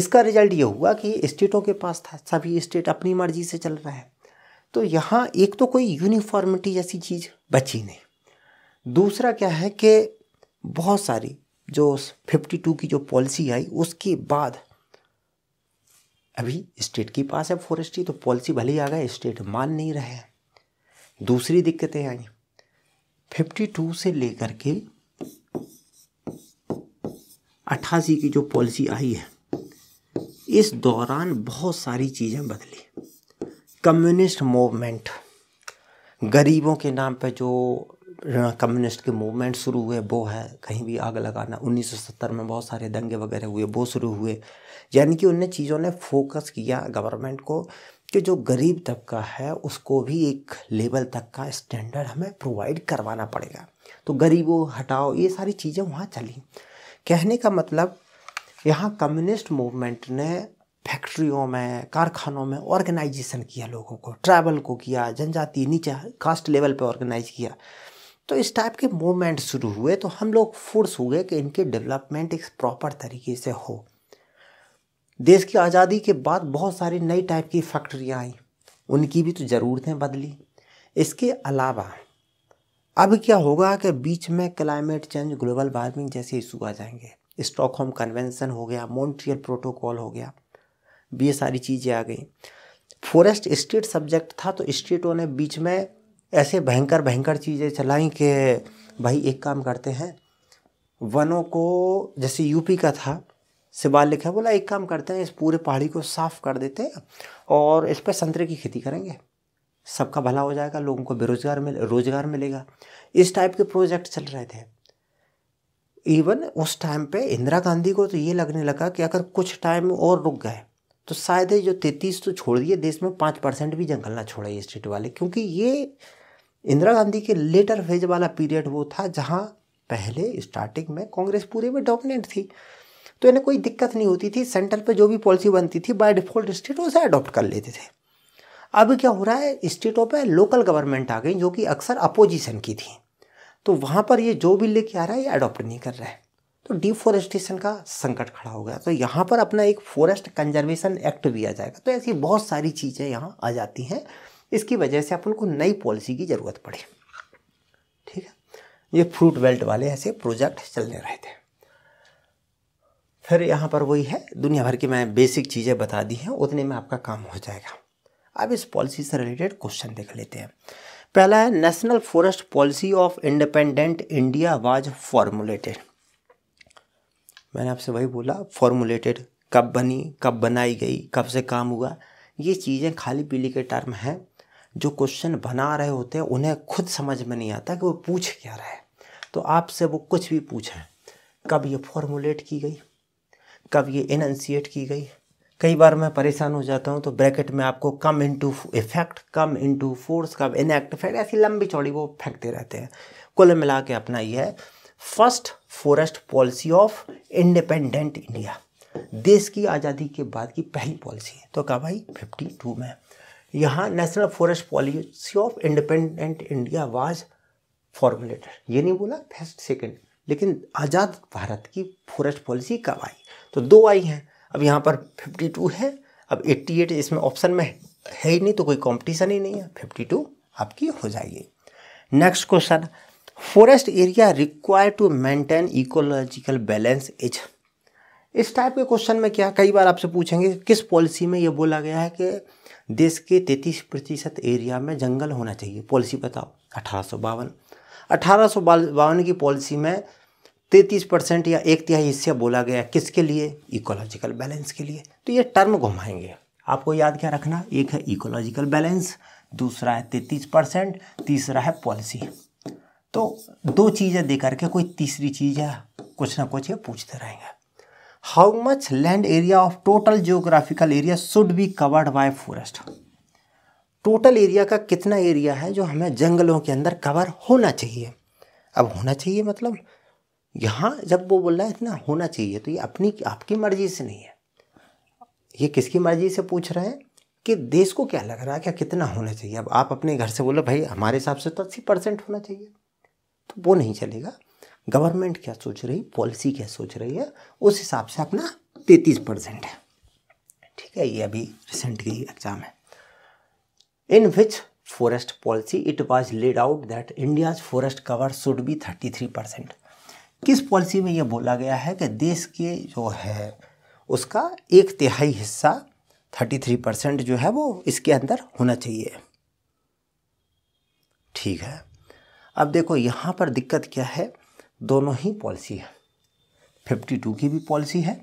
इसका रिजल्ट ये हुआ कि स्टेटों के पास था सभी स्टेट अपनी मर्जी से चल रहा है तो यहाँ एक तो कोई यूनिफॉर्मिटी जैसी चीज़ बची नहीं दूसरा क्या है कि बहुत सारी जो 52 की जो पॉलिसी आई उसके बाद अभी स्टेट के पास है फॉरेस्ट्री तो पॉलिसी भले ही आ गए स्टेट मान नहीं रहे हैं दूसरी दिक्कतें आई फिफ्टी टू से लेकर के अट्ठासी की जो पॉलिसी आई है इस दौरान बहुत सारी चीज़ें बदली कम्युनिस्ट मूवमेंट गरीबों के नाम पर जो कम्युनिस्ट के मूवमेंट शुरू हुए वो है कहीं भी आग लगाना 1970 में बहुत सारे दंगे वगैरह हुए वो शुरू हुए यानी कि उनने चीज़ों ने फोकस किया गवर्नमेंट को कि जो गरीब तबका है उसको भी एक लेवल तक का स्टैंडर्ड हमें प्रोवाइड करवाना पड़ेगा तो गरीबों हटाओ ये सारी चीज़ें वहाँ चली कहने का मतलब यहाँ कम्युनिस्ट मूवमेंट ने फैक्ट्रियों में कारखानों में ऑर्गेनाइजेशन किया लोगों को ट्रैवल को किया जनजाति नीचे कास्ट लेवल पे ऑर्गेनाइज किया तो इस टाइप के मूवमेंट शुरू हुए तो हम लोग फोर्स हुए कि इनके डेवलपमेंट एक प्रॉपर तरीके से हो देश की आज़ादी के बाद बहुत सारी नई टाइप की फैक्ट्रियाँ आई उनकी भी तो ज़रूरतें बदली इसके अलावा अब क्या होगा कि बीच में क्लाइमेट चेंज ग्लोबल वार्मिंग जैसे इशू आ जाएंगे स्टॉकहोम कन्वेंशन हो गया मॉन्ट्रियल प्रोटोकॉल हो गया ये सारी चीज़ें आ गई फॉरेस्ट स्टेट सब्जेक्ट था तो स्टेटों ने बीच में ऐसे भयंकर भयंकर चीज़ें चलाई कि भाई एक काम करते हैं वनों को जैसे यूपी का था शिवालिक है बोला एक काम करते हैं इस पूरे पहाड़ी को साफ कर देते हैं और इस पर संतरे की खेती करेंगे सबका भला हो जाएगा लोगों को बेरोजगार मिल रोजगार मिलेगा इस टाइप के प्रोजेक्ट चल रहे थे इवन उस टाइम पे इंदिरा गांधी को तो ये लगने लगा कि अगर कुछ टाइम और रुक गए तो शायद जो तैतीस तो छोड़ दिए देश में पाँच परसेंट भी जंगल ना छोड़ा ये स्टेट वाले क्योंकि ये इंदिरा गांधी के लेटर फेज वाला पीरियड वो था जहाँ पहले स्टार्टिंग में कांग्रेस पूरे में डोमिनेंट थी तो इन्हें कोई दिक्कत नहीं होती थी सेंट्रल पर जो भी पॉलिसी बनती थी बाय डिफॉल्ट स्टेट उसे अडॉप्ट कर लेते थे अब क्या हो रहा है स्टेटों पर लोकल गवर्नमेंट आ गई जो कि अक्सर अपोजिशन की थी तो वहाँ पर ये जो भी लेके आ रहा है ये अडॉप्ट नहीं कर रहा है तो डिफॉरेस्टेशन का संकट खड़ा हो गया तो यहाँ पर अपना एक फॉरेस्ट कंजर्वेशन एक्ट भी आ जाएगा तो ऐसी बहुत सारी चीज़ें यहाँ आ जाती हैं इसकी वजह से अपन को नई पॉलिसी की ज़रूरत पड़ी ठीक है ये फ्रूट बेल्ट वाले ऐसे प्रोजेक्ट चलने रहे थे फिर यहाँ पर वही है दुनिया भर की मैं बेसिक चीज़ें बता दी हैं उतने में आपका काम हो जाएगा अब इस पॉलिसी से रिलेटेड क्वेश्चन देख लेते हैं पहला है national forest policy of independent India was formulated मैंने आपसे वही बोला फॉर्मुलेटेड कब बनी कब बनाई गई कब से काम हुआ ये चीज़ें खाली पीली के टर्म हैं जो क्वेश्चन बना रहे होते हैं उन्हें खुद समझ में नहीं आता कि वो पूछ क्या रहे तो आपसे वो कुछ भी पूछें कब ये फॉर्मुलेट की गई कब ये इनन्सिएट की गई कई बार मैं परेशान हो जाता हूँ तो ब्रैकेट में आपको come into effect come into force कब इन एक्ट इफेक्ट ऐसी लंबी चौड़ी वो फेंकते रहते हैं कुल मिला के अपना ये है first forest policy of independent India देश की आज़ादी के बाद की पहली पॉलिसी है तो कहा भाई फिफ्टी टू में यहाँ national forest policy of independent India was formulated ये नहीं बोला फर्स्ट सेकेंड लेकिन आज़ाद भारत की फॉरेस्ट पॉलिसी कब आई तो दो आई हैं अब यहाँ पर फिफ्टी टू है अब एट्टी एट इसमें ऑप्शन में है ही नहीं तो कोई कॉम्पिटिशन ही नहीं है फिफ्टी टू आपकी हो जाएगी next question forest area require to maintain ecological balance is इस टाइप के क्वेश्चन में क्या कई बार आपसे पूछेंगे किस पॉलिसी में ये बोला गया है कि देश के तैतीस प्रतिशत एरिया में जंगल होना चाहिए पॉलिसी बताओ अठारह सौ बावन अठारह सौ बावन की पॉलिसी में तैंतीस परसेंट या एक तिहाई हिस्सा बोला गया किसके लिए इकोलॉजिकल बैलेंस के लिए तो ये टर्म घुमाएंगे आपको याद क्या रखना एक है इकोलॉजिकल बैलेंस दूसरा है तैंतीस परसेंट तीसरा है पॉलिसी तो दो चीज़ें दे करके कोई तीसरी चीज़ है कुछ ना कुछ ये पूछते रहेंगे how much land area of total geographical area should be covered by forest total area का कितना एरिया है जो हमें जंगलों के अंदर कवर होना चाहिए अब होना चाहिए मतलब यहाँ जब वो बोल रहा है इतना होना चाहिए तो ये अपनी आपकी मर्जी से नहीं है ये किसकी मर्जी से पूछ रहे हैं कि देश को क्या लग रहा है क्या कितना होना चाहिए अब आप अपने घर से बोलो भाई हमारे हिसाब से तो अस्सी परसेंट होना चाहिए तो वो नहीं चलेगा गवर्नमेंट क्या सोच रही पॉलिसी क्या सोच रही है उस हिसाब से अपना तैंतीस परसेंट है ठीक है ये अभी रिसेंटली एग्जाम है in which forest policy it was laid out that India's forest cover should be thirty three percent किस पॉलिसी में यह बोला गया है कि देश के जो है उसका एक तिहाई हिस्सा 33 परसेंट जो है वो इसके अंदर होना चाहिए ठीक है अब देखो यहाँ पर दिक्कत क्या है दोनों ही पॉलिसी है 52 की भी पॉलिसी है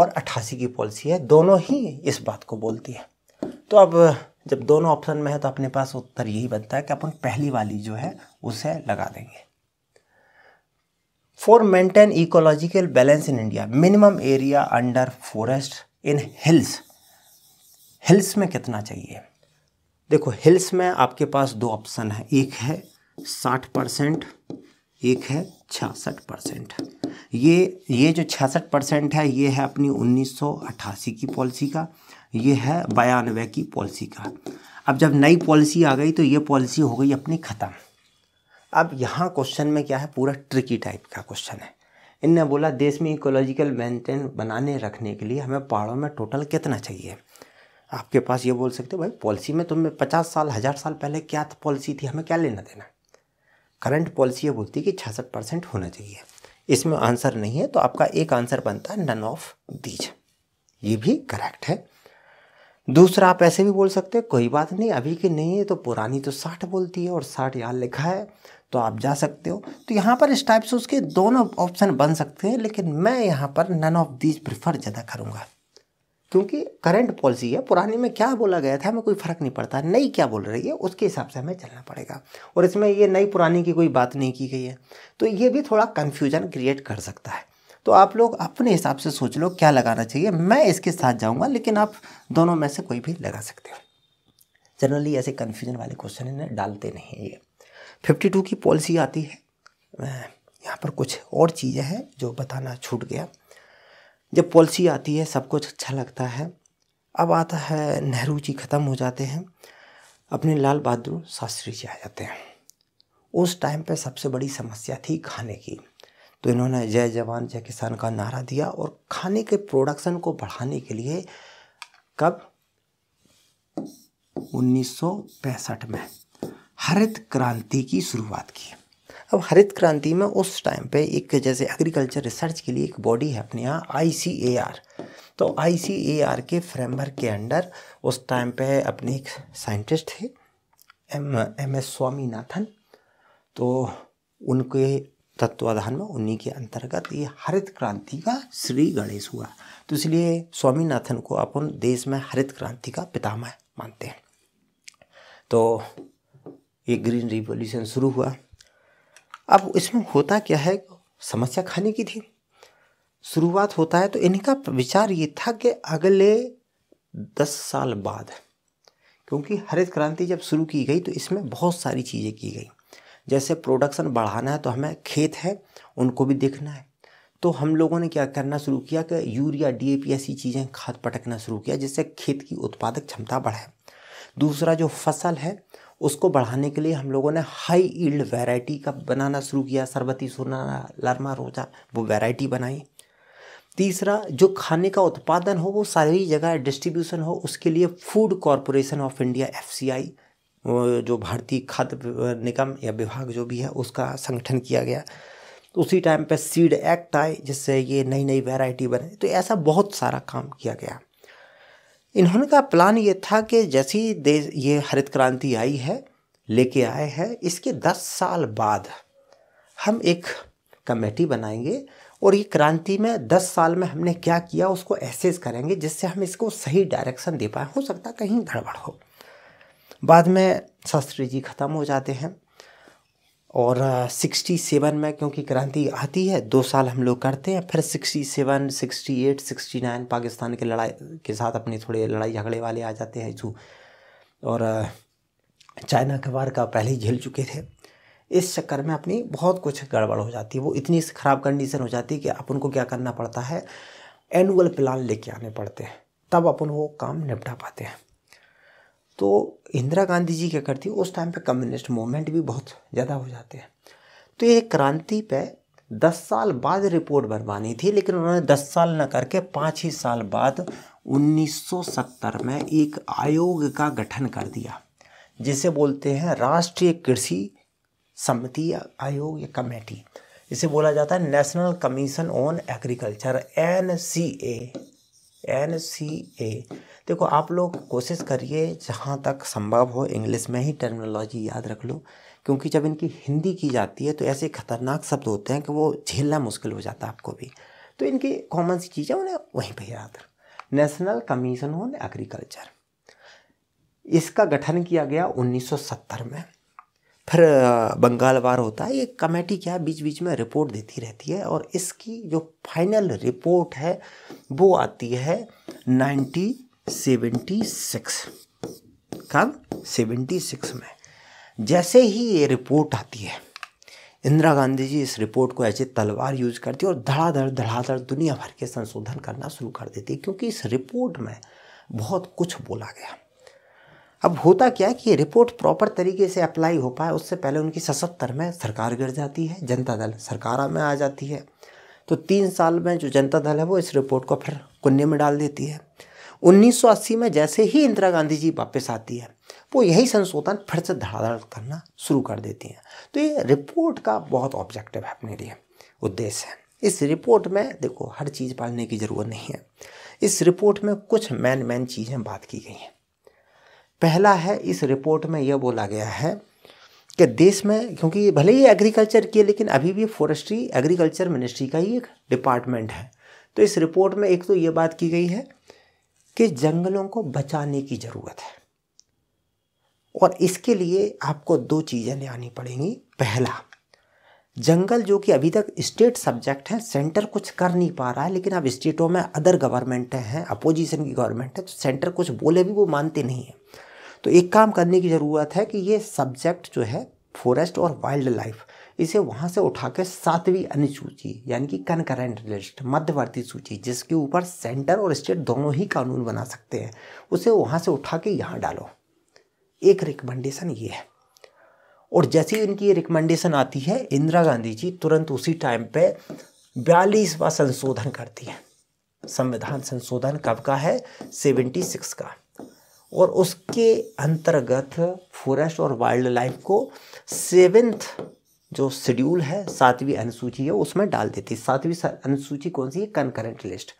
और 88 की पॉलिसी है दोनों ही इस बात को बोलती है तो अब जब दोनों ऑप्शन में है तो अपने पास उत्तर यही बनता है कि अपन पहली वाली जो है उसे लगा देंगे for maintain ecological balance in India minimum area under forest in hills hills में कितना चाहिए देखो हिल्स में आपके पास दो ऑप्शन है एक है साठ परसेंट एक है छियासठ परसेंट ये ये जो छियासठ परसेंट है ये है अपनी अट्ठासी की पॉलिसी का ये है बयानवे की पॉलिसी का अब जब नई पॉलिसी आ गई तो ये पॉलिसी हो गई अपनी ख़त्म अब यहाँ क्वेश्चन में क्या है पूरा ट्रिकी टाइप का क्वेश्चन है इनने बोला देश में इकोलॉजिकल मेंटेन बनाने रखने के लिए हमें पहाड़ों में टोटल कितना चाहिए आपके पास ये बोल सकते हो भाई पॉलिसी में तुम्हें पचास साल हज़ार साल पहले क्या पॉलिसी थी हमें क्या लेना देना करंट पॉलिसी ये बोलती है कि छियासठ परसेंट होना चाहिए इसमें आंसर नहीं है तो आपका एक आंसर बनता है नन ऑफ दीज ये भी करेक्ट है दूसरा आप ऐसे भी बोल सकते हैं कोई बात नहीं अभी की नहीं है तो पुरानी तो साठ बोलती है और साठ यहाँ लिखा है तो आप जा सकते हो तो यहाँ पर इस टाइप से उसके दोनों ऑप्शन बन सकते हैं लेकिन मैं यहाँ पर नन ऑफ दीज प्रिफर ज़्यादा करूँगा क्योंकि करंट पॉलिसी है पुरानी में क्या बोला गया था हमें कोई फ़र्क नहीं पड़ता नई क्या बोल रही है उसके हिसाब से हमें चलना पड़ेगा और इसमें ये नई पुरानी की कोई बात नहीं की गई है तो ये भी थोड़ा कन्फ्यूजन क्रिएट कर सकता है तो आप लोग अपने हिसाब से सोच लो क्या लगाना चाहिए मैं इसके साथ जाऊंगा लेकिन आप दोनों में से कोई भी लगा सकते हो जनरली ऐसे कन्फ्यूजन वाले क्वेश्चन डालते नहीं है ये फिफ्टी टू की पॉलिसी आती है यहाँ पर कुछ और चीज़ें हैं जो बताना छूट गया जब पॉलिसी आती है सब कुछ अच्छा लगता है अब आता है नेहरू जी ख़त्म हो जाते हैं अपने लाल बहादुर शास्त्री जी आ जाते हैं उस टाइम पे सबसे बड़ी समस्या थी खाने की तो इन्होंने जय जवान जय किसान का नारा दिया और खाने के प्रोडक्शन को बढ़ाने के लिए कब उन्नीस में हरित क्रांति की शुरुआत की अब हरित क्रांति में उस टाइम पे एक जैसे एग्रीकल्चर रिसर्च के लिए एक बॉडी है अपने यहाँ आई तो आई के फ्रेमवर्क के अंडर उस टाइम पे अपने एक साइंटिस्ट थे एम एम एस स्वामीनाथन तो उनके तत्वाधान में उन्हीं के अंतर्गत ये हरित क्रांति का श्री गणेश हुआ तो इसलिए स्वामीनाथन को अपन देश में हरित क्रांति का पितामह मानते हैं तो ये ग्रीन रिवोल्यूशन शुरू हुआ अब इसमें होता क्या है समस्या खाने की थी शुरुआत होता है तो इनका विचार ये था कि अगले दस साल बाद क्योंकि हरित क्रांति जब शुरू की गई तो इसमें बहुत सारी चीज़ें की गई जैसे प्रोडक्शन बढ़ाना है तो हमें खेत है उनको भी देखना है तो हम लोगों ने क्या करना शुरू किया कि यूरिया पी ऐसी चीज़ें खाद पटकना शुरू किया जिससे खेत की उत्पादक क्षमता बढ़े दूसरा जो फसल है उसको बढ़ाने के लिए हम लोगों ने हाई ईल्ड वैरायटी का बनाना शुरू किया सरबती सोना लरमा रोजा वो वैरायटी बनाई तीसरा जो खाने का उत्पादन हो वो सारी जगह डिस्ट्रीब्यूशन हो उसके लिए food corporation of India F जो भारतीय खाद्य निगम या विभाग जो भी है उसका संगठन किया गया उसी टाइम पे सीड एक्ट आए जिससे ये नई नई वैरायटी बने तो ऐसा बहुत सारा काम किया गया इन्होंने का प्लान ये था कि जैसी देश ये हरित क्रांति आई है लेके आए हैं इसके दस साल बाद हम एक कमेटी बनाएंगे और ये क्रांति में दस साल में हमने क्या किया उसको एसेस करेंगे जिससे हम इसको सही डायरेक्शन दे पाए हो सकता कहीं गड़बड़ हो बाद में शास्त्री जी ख़त्म हो जाते हैं और सिक्सटी सेवन में क्योंकि क्रांति आती है दो साल हम लोग करते हैं फिर sixty seven sixty eight sixty nine Pakistan के लड़ाई के साथ अपने थोड़े लड़ाई झगड़े वाले आ जाते हैं जू और चाइना के वार का पहले ही झेल चुके थे इस चक्कर में अपनी बहुत कुछ गड़बड़ हो जाती है वो इतनी ख़राब कंडीशन हो जाती है कि अपन को क्या करना पड़ता है एनुअल प्लान लेके आने पड़ते हैं तब अपन वो काम निपटा पाते हैं तो इंदिरा गांधी जी क्या करती है उस टाइम पे कम्युनिस्ट मूवमेंट भी बहुत ज़्यादा हो जाते हैं तो ये क्रांति पे दस साल बाद रिपोर्ट बनवानी थी लेकिन उन्होंने दस साल न करके पाँच ही साल बाद 1970 में एक आयोग का गठन कर दिया जिसे बोलते हैं राष्ट्रीय कृषि समिति आयोग या कमेटी इसे बोला जाता है national commission on agriculture N C A N C A देखो आप लोग कोशिश करिए जहाँ तक संभव हो इंग्लिश में ही टर्मिनोलॉजी याद रख लो क्योंकि जब इनकी हिंदी की जाती है तो ऐसे खतरनाक शब्द होते हैं कि वो झेलना मुश्किल हो जाता है आपको भी तो इनकी कॉमन सी चीज़ें उन्हें वहीं पर याद नेशनल कमीशन ऑन एग्रीकल्चर इसका गठन किया गया 1970 में फिर बंगाल वार होता है ये कमेटी क्या है बीच बीच में रिपोर्ट देती रहती है और इसकी जो फाइनल रिपोर्ट है वो आती है नाइन्टी सेवेंटी सिक्स कब सेवेंटी सिक्स में जैसे ही ये रिपोर्ट आती है इंदिरा गांधी जी इस रिपोर्ट को ऐसे तलवार यूज करती है और धड़ाधड़ धड़ाधड़ दुनिया भर के संशोधन करना शुरू कर देती है क्योंकि इस रिपोर्ट में बहुत कुछ बोला गया अब होता क्या है कि ये रिपोर्ट प्रॉपर तरीके से अप्लाई हो पाए उससे पहले उनकी सशस्त्र में सरकार गिर जाती है जनता दल सरकार में आ जाती है तो तीन साल में जो जनता दल है वो इस रिपोर्ट को फिर कुन्ने में डाल देती है 1980 में जैसे ही इंदिरा गांधी जी वापस आती है वो यही संशोधन फिर से धड़ाधड़ करना शुरू कर देती हैं तो ये रिपोर्ट का बहुत ऑब्जेक्टिव है अपने लिए उद्देश्य है इस रिपोर्ट में देखो हर चीज़ पालने की ज़रूरत नहीं है इस रिपोर्ट में कुछ मैन मैन चीज़ें बात की गई हैं पहला है इस रिपोर्ट में यह बोला गया है कि देश में क्योंकि भले ही एग्रीकल्चर की है लेकिन अभी भी फॉरेस्ट्री एग्रीकल्चर मिनिस्ट्री का ही एक डिपार्टमेंट है तो इस रिपोर्ट में एक तो ये बात की गई है कि जंगलों को बचाने की ज़रूरत है और इसके लिए आपको दो चीज़ें ले आनी पड़ेंगी पहला जंगल जो कि अभी तक स्टेट सब्जेक्ट है सेंटर कुछ कर नहीं पा रहा है लेकिन अब स्टेटों में अदर गवर्नमेंट हैं अपोजिशन की गवर्नमेंट है तो सेंटर कुछ बोले भी वो मानते नहीं हैं तो एक काम करने की ज़रूरत है कि ये सब्जेक्ट जो है फॉरेस्ट और वाइल्ड लाइफ इसे वहाँ से उठाकर सातवीं अनुसूची यानी कि कनकरेंट लिस्ट मध्यवर्ती सूची जिसके ऊपर सेंटर और स्टेट दोनों ही कानून बना सकते हैं उसे वहाँ से उठा के यहाँ डालो एक रिकमेंडेशन ये है और जैसे ही उनकी ये रिकमेंडेशन आती है इंदिरा गांधी जी तुरंत उसी टाइम पे बयालीसवा संशोधन करती है संविधान संशोधन कब का है सेवेंटी सिक्स का और उसके अंतर्गत फॉरेस्ट और वाइल्ड लाइफ को सेवेंथ जो शेड्यूल है सातवीं अनुसूची है उसमें डाल देती है सातवीं अनुसूची कौन सी है कनकरेंट लिस्ट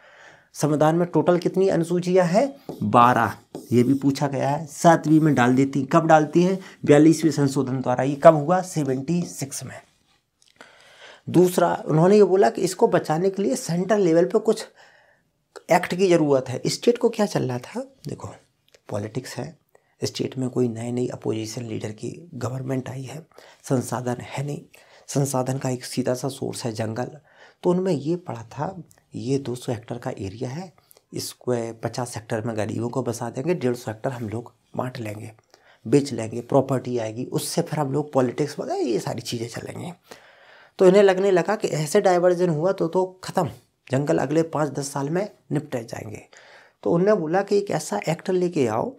संविधान में टोटल कितनी अनुसूचियां हैं बारह ये भी पूछा गया है सातवीं में डाल देती कब डालती है बयालीसवीं संशोधन द्वारा ये कब हुआ सेवेंटी सिक्स में दूसरा उन्होंने ये बोला कि इसको बचाने के लिए सेंट्रल लेवल पे कुछ एक्ट की ज़रूरत है स्टेट को क्या चल रहा था देखो पॉलिटिक्स है स्टेट में कोई नए नई अपोजिशन लीडर की गवर्नमेंट आई है संसाधन है नहीं संसाधन का एक सीधा सा सोर्स है जंगल तो उनमें ये पढ़ा था ये 200 हेक्टर का एरिया है इसको पचास हेक्टर में गरीबों को बसा देंगे डेढ़ सौ हेक्टर हम लोग बांट लेंगे बेच लेंगे प्रॉपर्टी आएगी उससे फिर हम लोग पॉलिटिक्स वगैरह ये सारी चीज़ें चलेंगे तो इन्हें लगने लगा कि ऐसे डाइवर्जन हुआ तो तो ख़त्म जंगल अगले पाँच दस साल में निपटे जाएंगे तो उन्हें बोला कि एक ऐसा एक्ट लेके आओ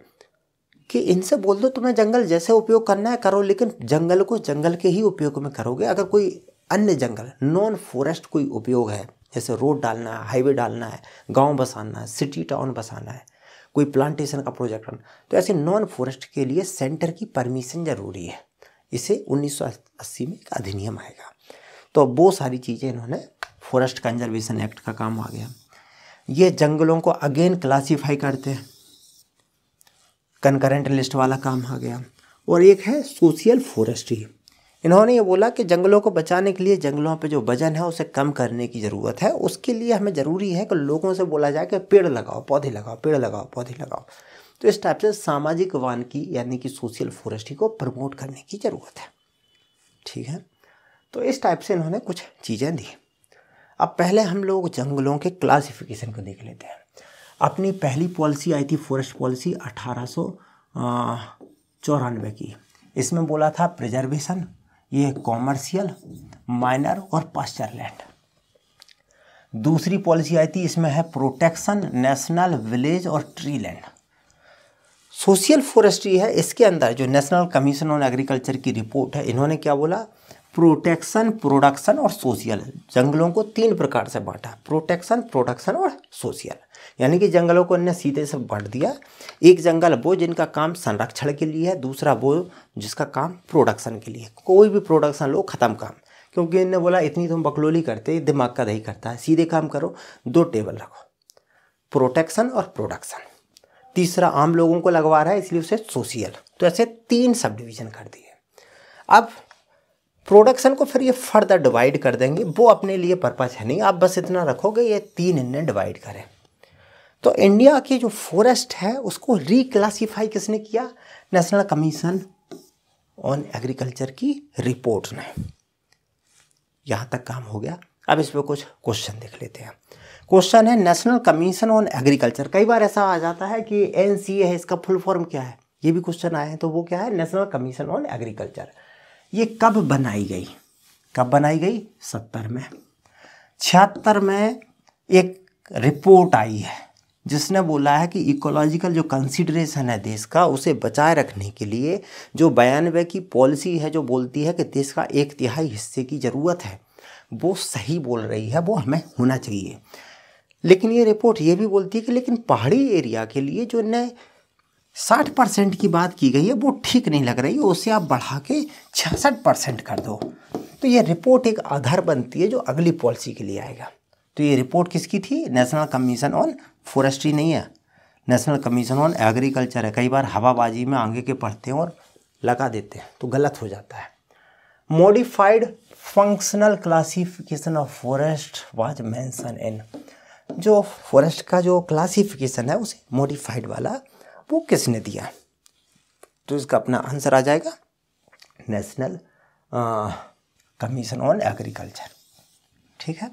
कि इनसे बोल दो तुम्हें जंगल जैसे उपयोग करना है करो लेकिन जंगल को जंगल के ही उपयोग में करोगे अगर कोई अन्य जंगल नॉन फॉरेस्ट कोई उपयोग है जैसे रोड डालना है हाईवे डालना है गांव बसाना है सिटी टाउन बसाना है कोई प्लांटेशन का प्रोजेक्ट करना तो ऐसे नॉन फॉरेस्ट के लिए सेंटर की परमिशन ज़रूरी है इसे 1980 में एक अधिनियम आएगा तो वो सारी चीज़ें इन्होंने फॉरेस्ट कंजर्वेशन एक्ट का काम आ गया ये जंगलों को अगेन क्लासीफाई करते हैं कनकरेंट लिस्ट वाला काम आ गया और एक है सोशल फॉरेस्ट्री इन्होंने ये बोला कि जंगलों को बचाने के लिए जंगलों पे जो वजन है उसे कम करने की ज़रूरत है उसके लिए हमें ज़रूरी है कि लोगों से बोला जाए कि पेड़ लगाओ पौधे लगाओ पेड़ लगाओ पौधे लगाओ तो इस टाइप से सामाजिक वानकी यानी कि सोशल फॉरेस्ट्री को प्रमोट करने की ज़रूरत है ठीक है तो इस टाइप से इन्होंने कुछ चीज़ें दी अब पहले हम लोग जंगलों के क्लासिफिकेशन को देख लेते हैं अपनी पहली पॉलिसी आई थी फॉरेस्ट पॉलिसी अठारह सौ चौरानवे की इसमें बोला था प्रिजर्वेशन ये कॉमर्शियल माइनर और पास्चर लैंड दूसरी पॉलिसी आई थी इसमें है प्रोटेक्शन नेशनल विलेज और ट्री लैंड सोशल फॉरेस्ट्री है इसके अंदर जो नेशनल कमीशन ऑन एग्रीकल्चर की रिपोर्ट है इन्होंने क्या बोला प्रोटेक्शन प्रोडक्शन और सोशल जंगलों को तीन प्रकार से बांटा प्रोटेक्शन प्रोडक्शन और सोशल यानी कि जंगलों को इनने सीधे से बांट दिया एक जंगल वो जिनका काम संरक्षण के लिए है दूसरा वो जिसका काम प्रोडक्शन के लिए कोई भी प्रोडक्शन लो ख़त्म काम क्योंकि इनने बोला इतनी तुम बकलोली करते दिमाग का दही करता है सीधे काम करो दो टेबल रखो प्रोटेक्शन और प्रोडक्शन तीसरा आम लोगों को लगवा रहा है इसलिए उसे सोशियल तो ऐसे तीन सब डिवीज़न कर दिए अब प्रोडक्शन को फिर ये फर्दर डिवाइड कर देंगे वो अपने लिए पर्पज़ है नहीं आप बस इतना रखोगे ये तीन इनने डिवाइड करें तो इंडिया के जो फॉरेस्ट है उसको रिक्लासीफाई किसने किया नेशनल कमीशन ऑन एग्रीकल्चर की रिपोर्ट ने यहाँ तक काम हो गया अब इस पर कुछ क्वेश्चन देख लेते हैं क्वेश्चन है नेशनल कमीशन ऑन एग्रीकल्चर कई बार ऐसा आ जाता है कि एन है इसका फुल फॉर्म क्या है ये भी क्वेश्चन आए हैं तो वो क्या है नेशनल कमीशन ऑन एग्रीकल्चर ये कब बनाई गई कब बनाई गई सत्तर में छिहत्तर में एक रिपोर्ट आई है जिसने बोला है कि इकोलॉजिकल जो कंसिडरेशन है देश का उसे बचाए रखने के लिए जो बयानवे की पॉलिसी है जो बोलती है कि देश का एक तिहाई हिस्से की ज़रूरत है वो सही बोल रही है वो हमें होना चाहिए लेकिन ये रिपोर्ट ये भी बोलती है कि लेकिन पहाड़ी एरिया के लिए जो नए साठ परसेंट की बात की गई है वो ठीक नहीं लग रही है उसे आप बढ़ा के छियासठ परसेंट कर दो तो ये रिपोर्ट एक आधार बनती है जो अगली पॉलिसी के लिए आएगा तो ये रिपोर्ट किसकी थी नेशनल कमीशन ऑन फॉरेस्ट्री नहीं है नेशनल कमीशन ऑन एग्रीकल्चर है कई बार हवाबाजी में आगे के पढ़ते हैं और लगा देते हैं तो गलत हो जाता है modified functional classification of forest was mention in जो फॉरेस्ट का जो क्लासिफिकेशन है उसे मॉडिफाइड वाला वो किसने दिया तो इसका अपना आंसर आ जाएगा नेशनल कमीशन ऑन एग्रीकल्चर ठीक है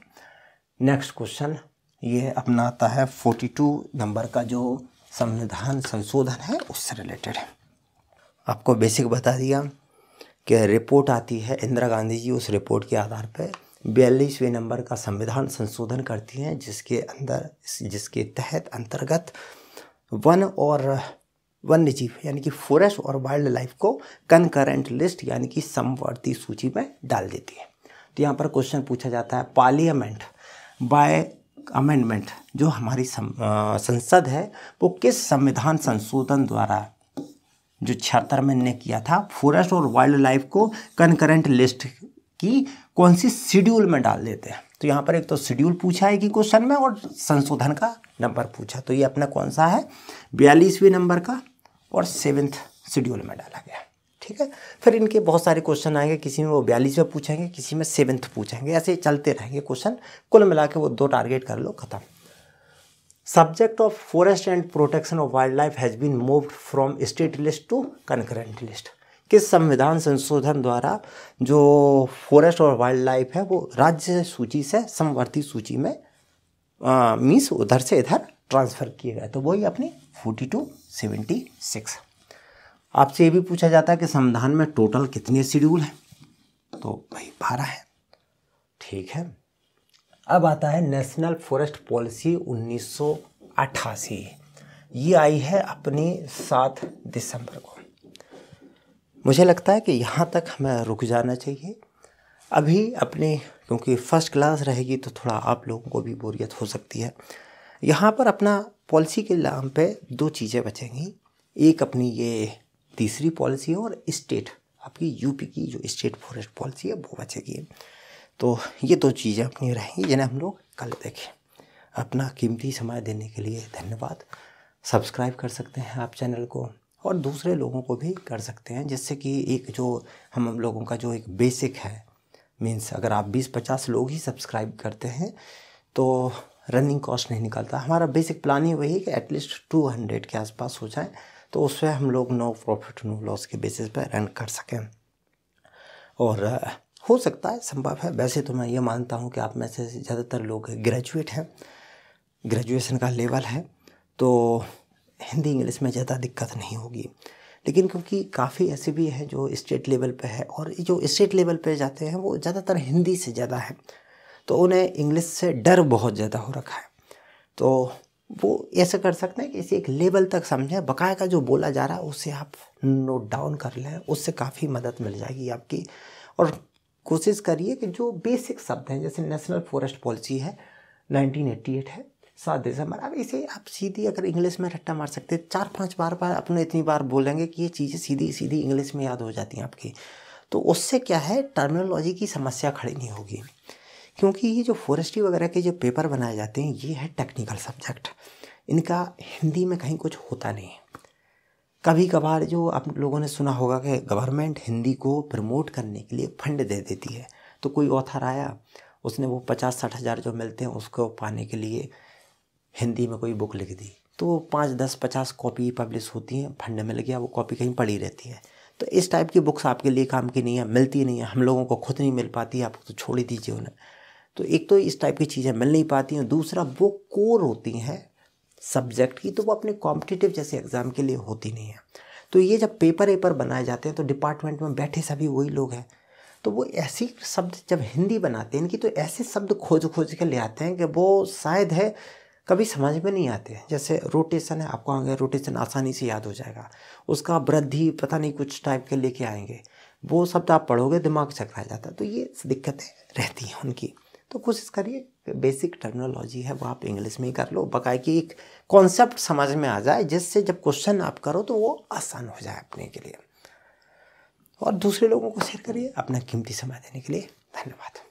नेक्स्ट क्वेश्चन ये अपनाता है 42 नंबर का जो संविधान संशोधन है उससे रिलेटेड है आपको बेसिक बता दिया कि रिपोर्ट आती है इंदिरा गांधी जी उस रिपोर्ट के आधार पर बयालीसवें नंबर का संविधान संशोधन करती हैं जिसके अंदर जिसके तहत अंतर्गत वन और वन्य जीव यानी कि फॉरेस्ट और वाइल्ड लाइफ को कनकरेंट लिस्ट यानी कि समवर्ती सूची में डाल देती है तो यहाँ पर क्वेश्चन पूछा जाता है पार्लियामेंट बाय अमेंडमेंट जो हमारी संसद है वो किस संविधान संशोधन द्वारा जो छिहत्तर में ने किया था फॉरेस्ट और वाइल्ड लाइफ को कनकरेंट लिस्ट की कौन सी शेड्यूल में डाल देते हैं तो यहाँ पर एक तो शेड्यूल पूछा है कि क्वेश्चन में और संशोधन का नंबर पूछा तो ये अपना कौन सा है बयालीसवें नंबर का और सेवेंथ शेड्यूल में डाला गया ठीक है फिर इनके बहुत सारे क्वेश्चन आएंगे किसी में वो बयालीसवें पूछेंगे किसी में सेवन्थ पूछेंगे ऐसे चलते रहेंगे क्वेश्चन कुल मिला के वो दो टारगेट कर लो खत्म subject of forest and protection of wild life has been moved from state list to concurrent list किस संविधान संशोधन द्वारा जो फॉरेस्ट और वाइल्ड लाइफ है वो राज्य सूची से समवर्ती सूची में मीन्स उधर से इधर ट्रांसफ़र किए गए तो वही अपनी फोर्टी टू सेवेंटी सिक्स आपसे ये भी पूछा जाता है कि संविधान में टोटल कितने शेड्यूल हैं तो भाई बारह है ठीक है अब आता है नेशनल फॉरेस्ट पॉलिसी 1988 ये आई है अपनी सात दिसंबर को मुझे लगता है कि यहाँ तक हमें रुक जाना चाहिए अभी अपने क्योंकि फर्स्ट क्लास रहेगी तो थोड़ा आप लोगों को भी बोरियत हो सकती है यहाँ पर अपना पॉलिसी के नाम पे दो चीज़ें बचेंगी एक अपनी ये तीसरी पॉलिसी है और स्टेट आपकी यूपी की जो स्टेट फॉरेस्ट पॉलिसी है वो बचेगी तो ये दो चीज़ें अपनी रहेंगी जिन्हें हम लोग कल देखें अपना कीमती समय देने के लिए धन्यवाद सब्सक्राइब कर सकते हैं आप चैनल को और दूसरे लोगों को भी कर सकते हैं जिससे कि एक जो हम हम लोगों का जो एक बेसिक है मीन्स अगर आप 20-50 लोग ही सब्सक्राइब करते हैं तो रनिंग कॉस्ट नहीं निकलता हमारा बेसिक प्लान ही वही कि एटलीस्ट 200 के आसपास हो जाए तो उसमें हम लोग नो प्रॉफिट नो लॉस के बेसिस पर रन कर सकें और हो सकता है संभव है वैसे तो मैं ये मानता हूँ कि आप में से ज़्यादातर लोग ग्रेजुएट हैं ग्रेजुएशन का लेवल है तो हिंदी इंग्लिश में ज़्यादा दिक्कत नहीं होगी लेकिन क्योंकि काफ़ी ऐसे भी हैं जो स्टेट लेवल पे है और जो स्टेट लेवल पे जाते हैं वो ज़्यादातर हिंदी से ज़्यादा है तो उन्हें इंग्लिश से डर बहुत ज़्यादा हो रखा है तो वो ऐसे कर सकते हैं कि इसे एक लेवल तक समझें बकाया का जो बोला जा रहा है उससे आप नोट डाउन कर लें उससे काफ़ी मदद मिल जाएगी आपकी और कोशिश करिए कि जो बेसिक शब्द हैं जैसे नेशनल फॉरेस्ट पॉलिसी है 1988 है सात दिसंबर अब इसे आप सीधी अगर इंग्लिश में रट्टा मार सकते हैं चार पांच बार बार अपने इतनी बार बोलेंगे कि ये चीज़ें सीधी सीधी इंग्लिश में याद हो जाती हैं आपकी तो उससे क्या है टर्मिनोलॉजी की समस्या खड़ी नहीं होगी क्योंकि ये जो फॉरेस्ट्री वगैरह के जो पेपर बनाए जाते हैं ये है टेक्निकल सब्जेक्ट इनका हिंदी में कहीं कुछ होता नहीं है कभी कभार जो आप लोगों ने सुना होगा कि गवर्नमेंट हिंदी को प्रमोट करने के लिए फंड दे देती है तो कोई ऑथर आया उसने वो पचास साठ हज़ार जो मिलते हैं उसको पाने के लिए हिंदी में कोई बुक लिख दी तो पाँच दस पचास कॉपी पब्लिश होती हैं फंड मिल गया वो कॉपी कहीं पड़ी रहती है तो इस टाइप की बुक्स आपके लिए काम की नहीं है मिलती नहीं है हम लोगों को खुद नहीं मिल पाती आप तो छोड़ ही दीजिए उन्हें तो एक तो इस टाइप की चीज़ें मिल नहीं पाती हैं दूसरा वो कोर होती हैं सब्जेक्ट की तो वो अपने कॉम्पिटिटिव जैसे एग्ज़ाम के लिए होती नहीं है तो ये जब पेपर वेपर बनाए जाते हैं तो डिपार्टमेंट में बैठे सभी वही लोग हैं तो वो ऐसी शब्द जब हिंदी बनाते हैं इनकी तो ऐसे शब्द खोज खोज के ले आते हैं कि वो शायद है कभी समझ में नहीं आते जैसे रोटेशन है आपको आगे रोटेशन आसानी से याद हो जाएगा उसका वृद्धि पता नहीं कुछ टाइप के लेके आएंगे वो शब्द आप पढ़ोगे दिमाग चकरा जाता है तो ये दिक्कतें रहती हैं उनकी तो कोशिश करिए बेसिक टर्मिनोलॉजी है वो आप इंग्लिश में ही कर लो बकाए कि एक कॉन्सेप्ट समझ में आ जाए जिससे जब क्वेश्चन आप करो तो वो आसान हो जाए अपने के लिए और दूसरे लोगों को शेयर करिए अपना कीमती समय देने के लिए धन्यवाद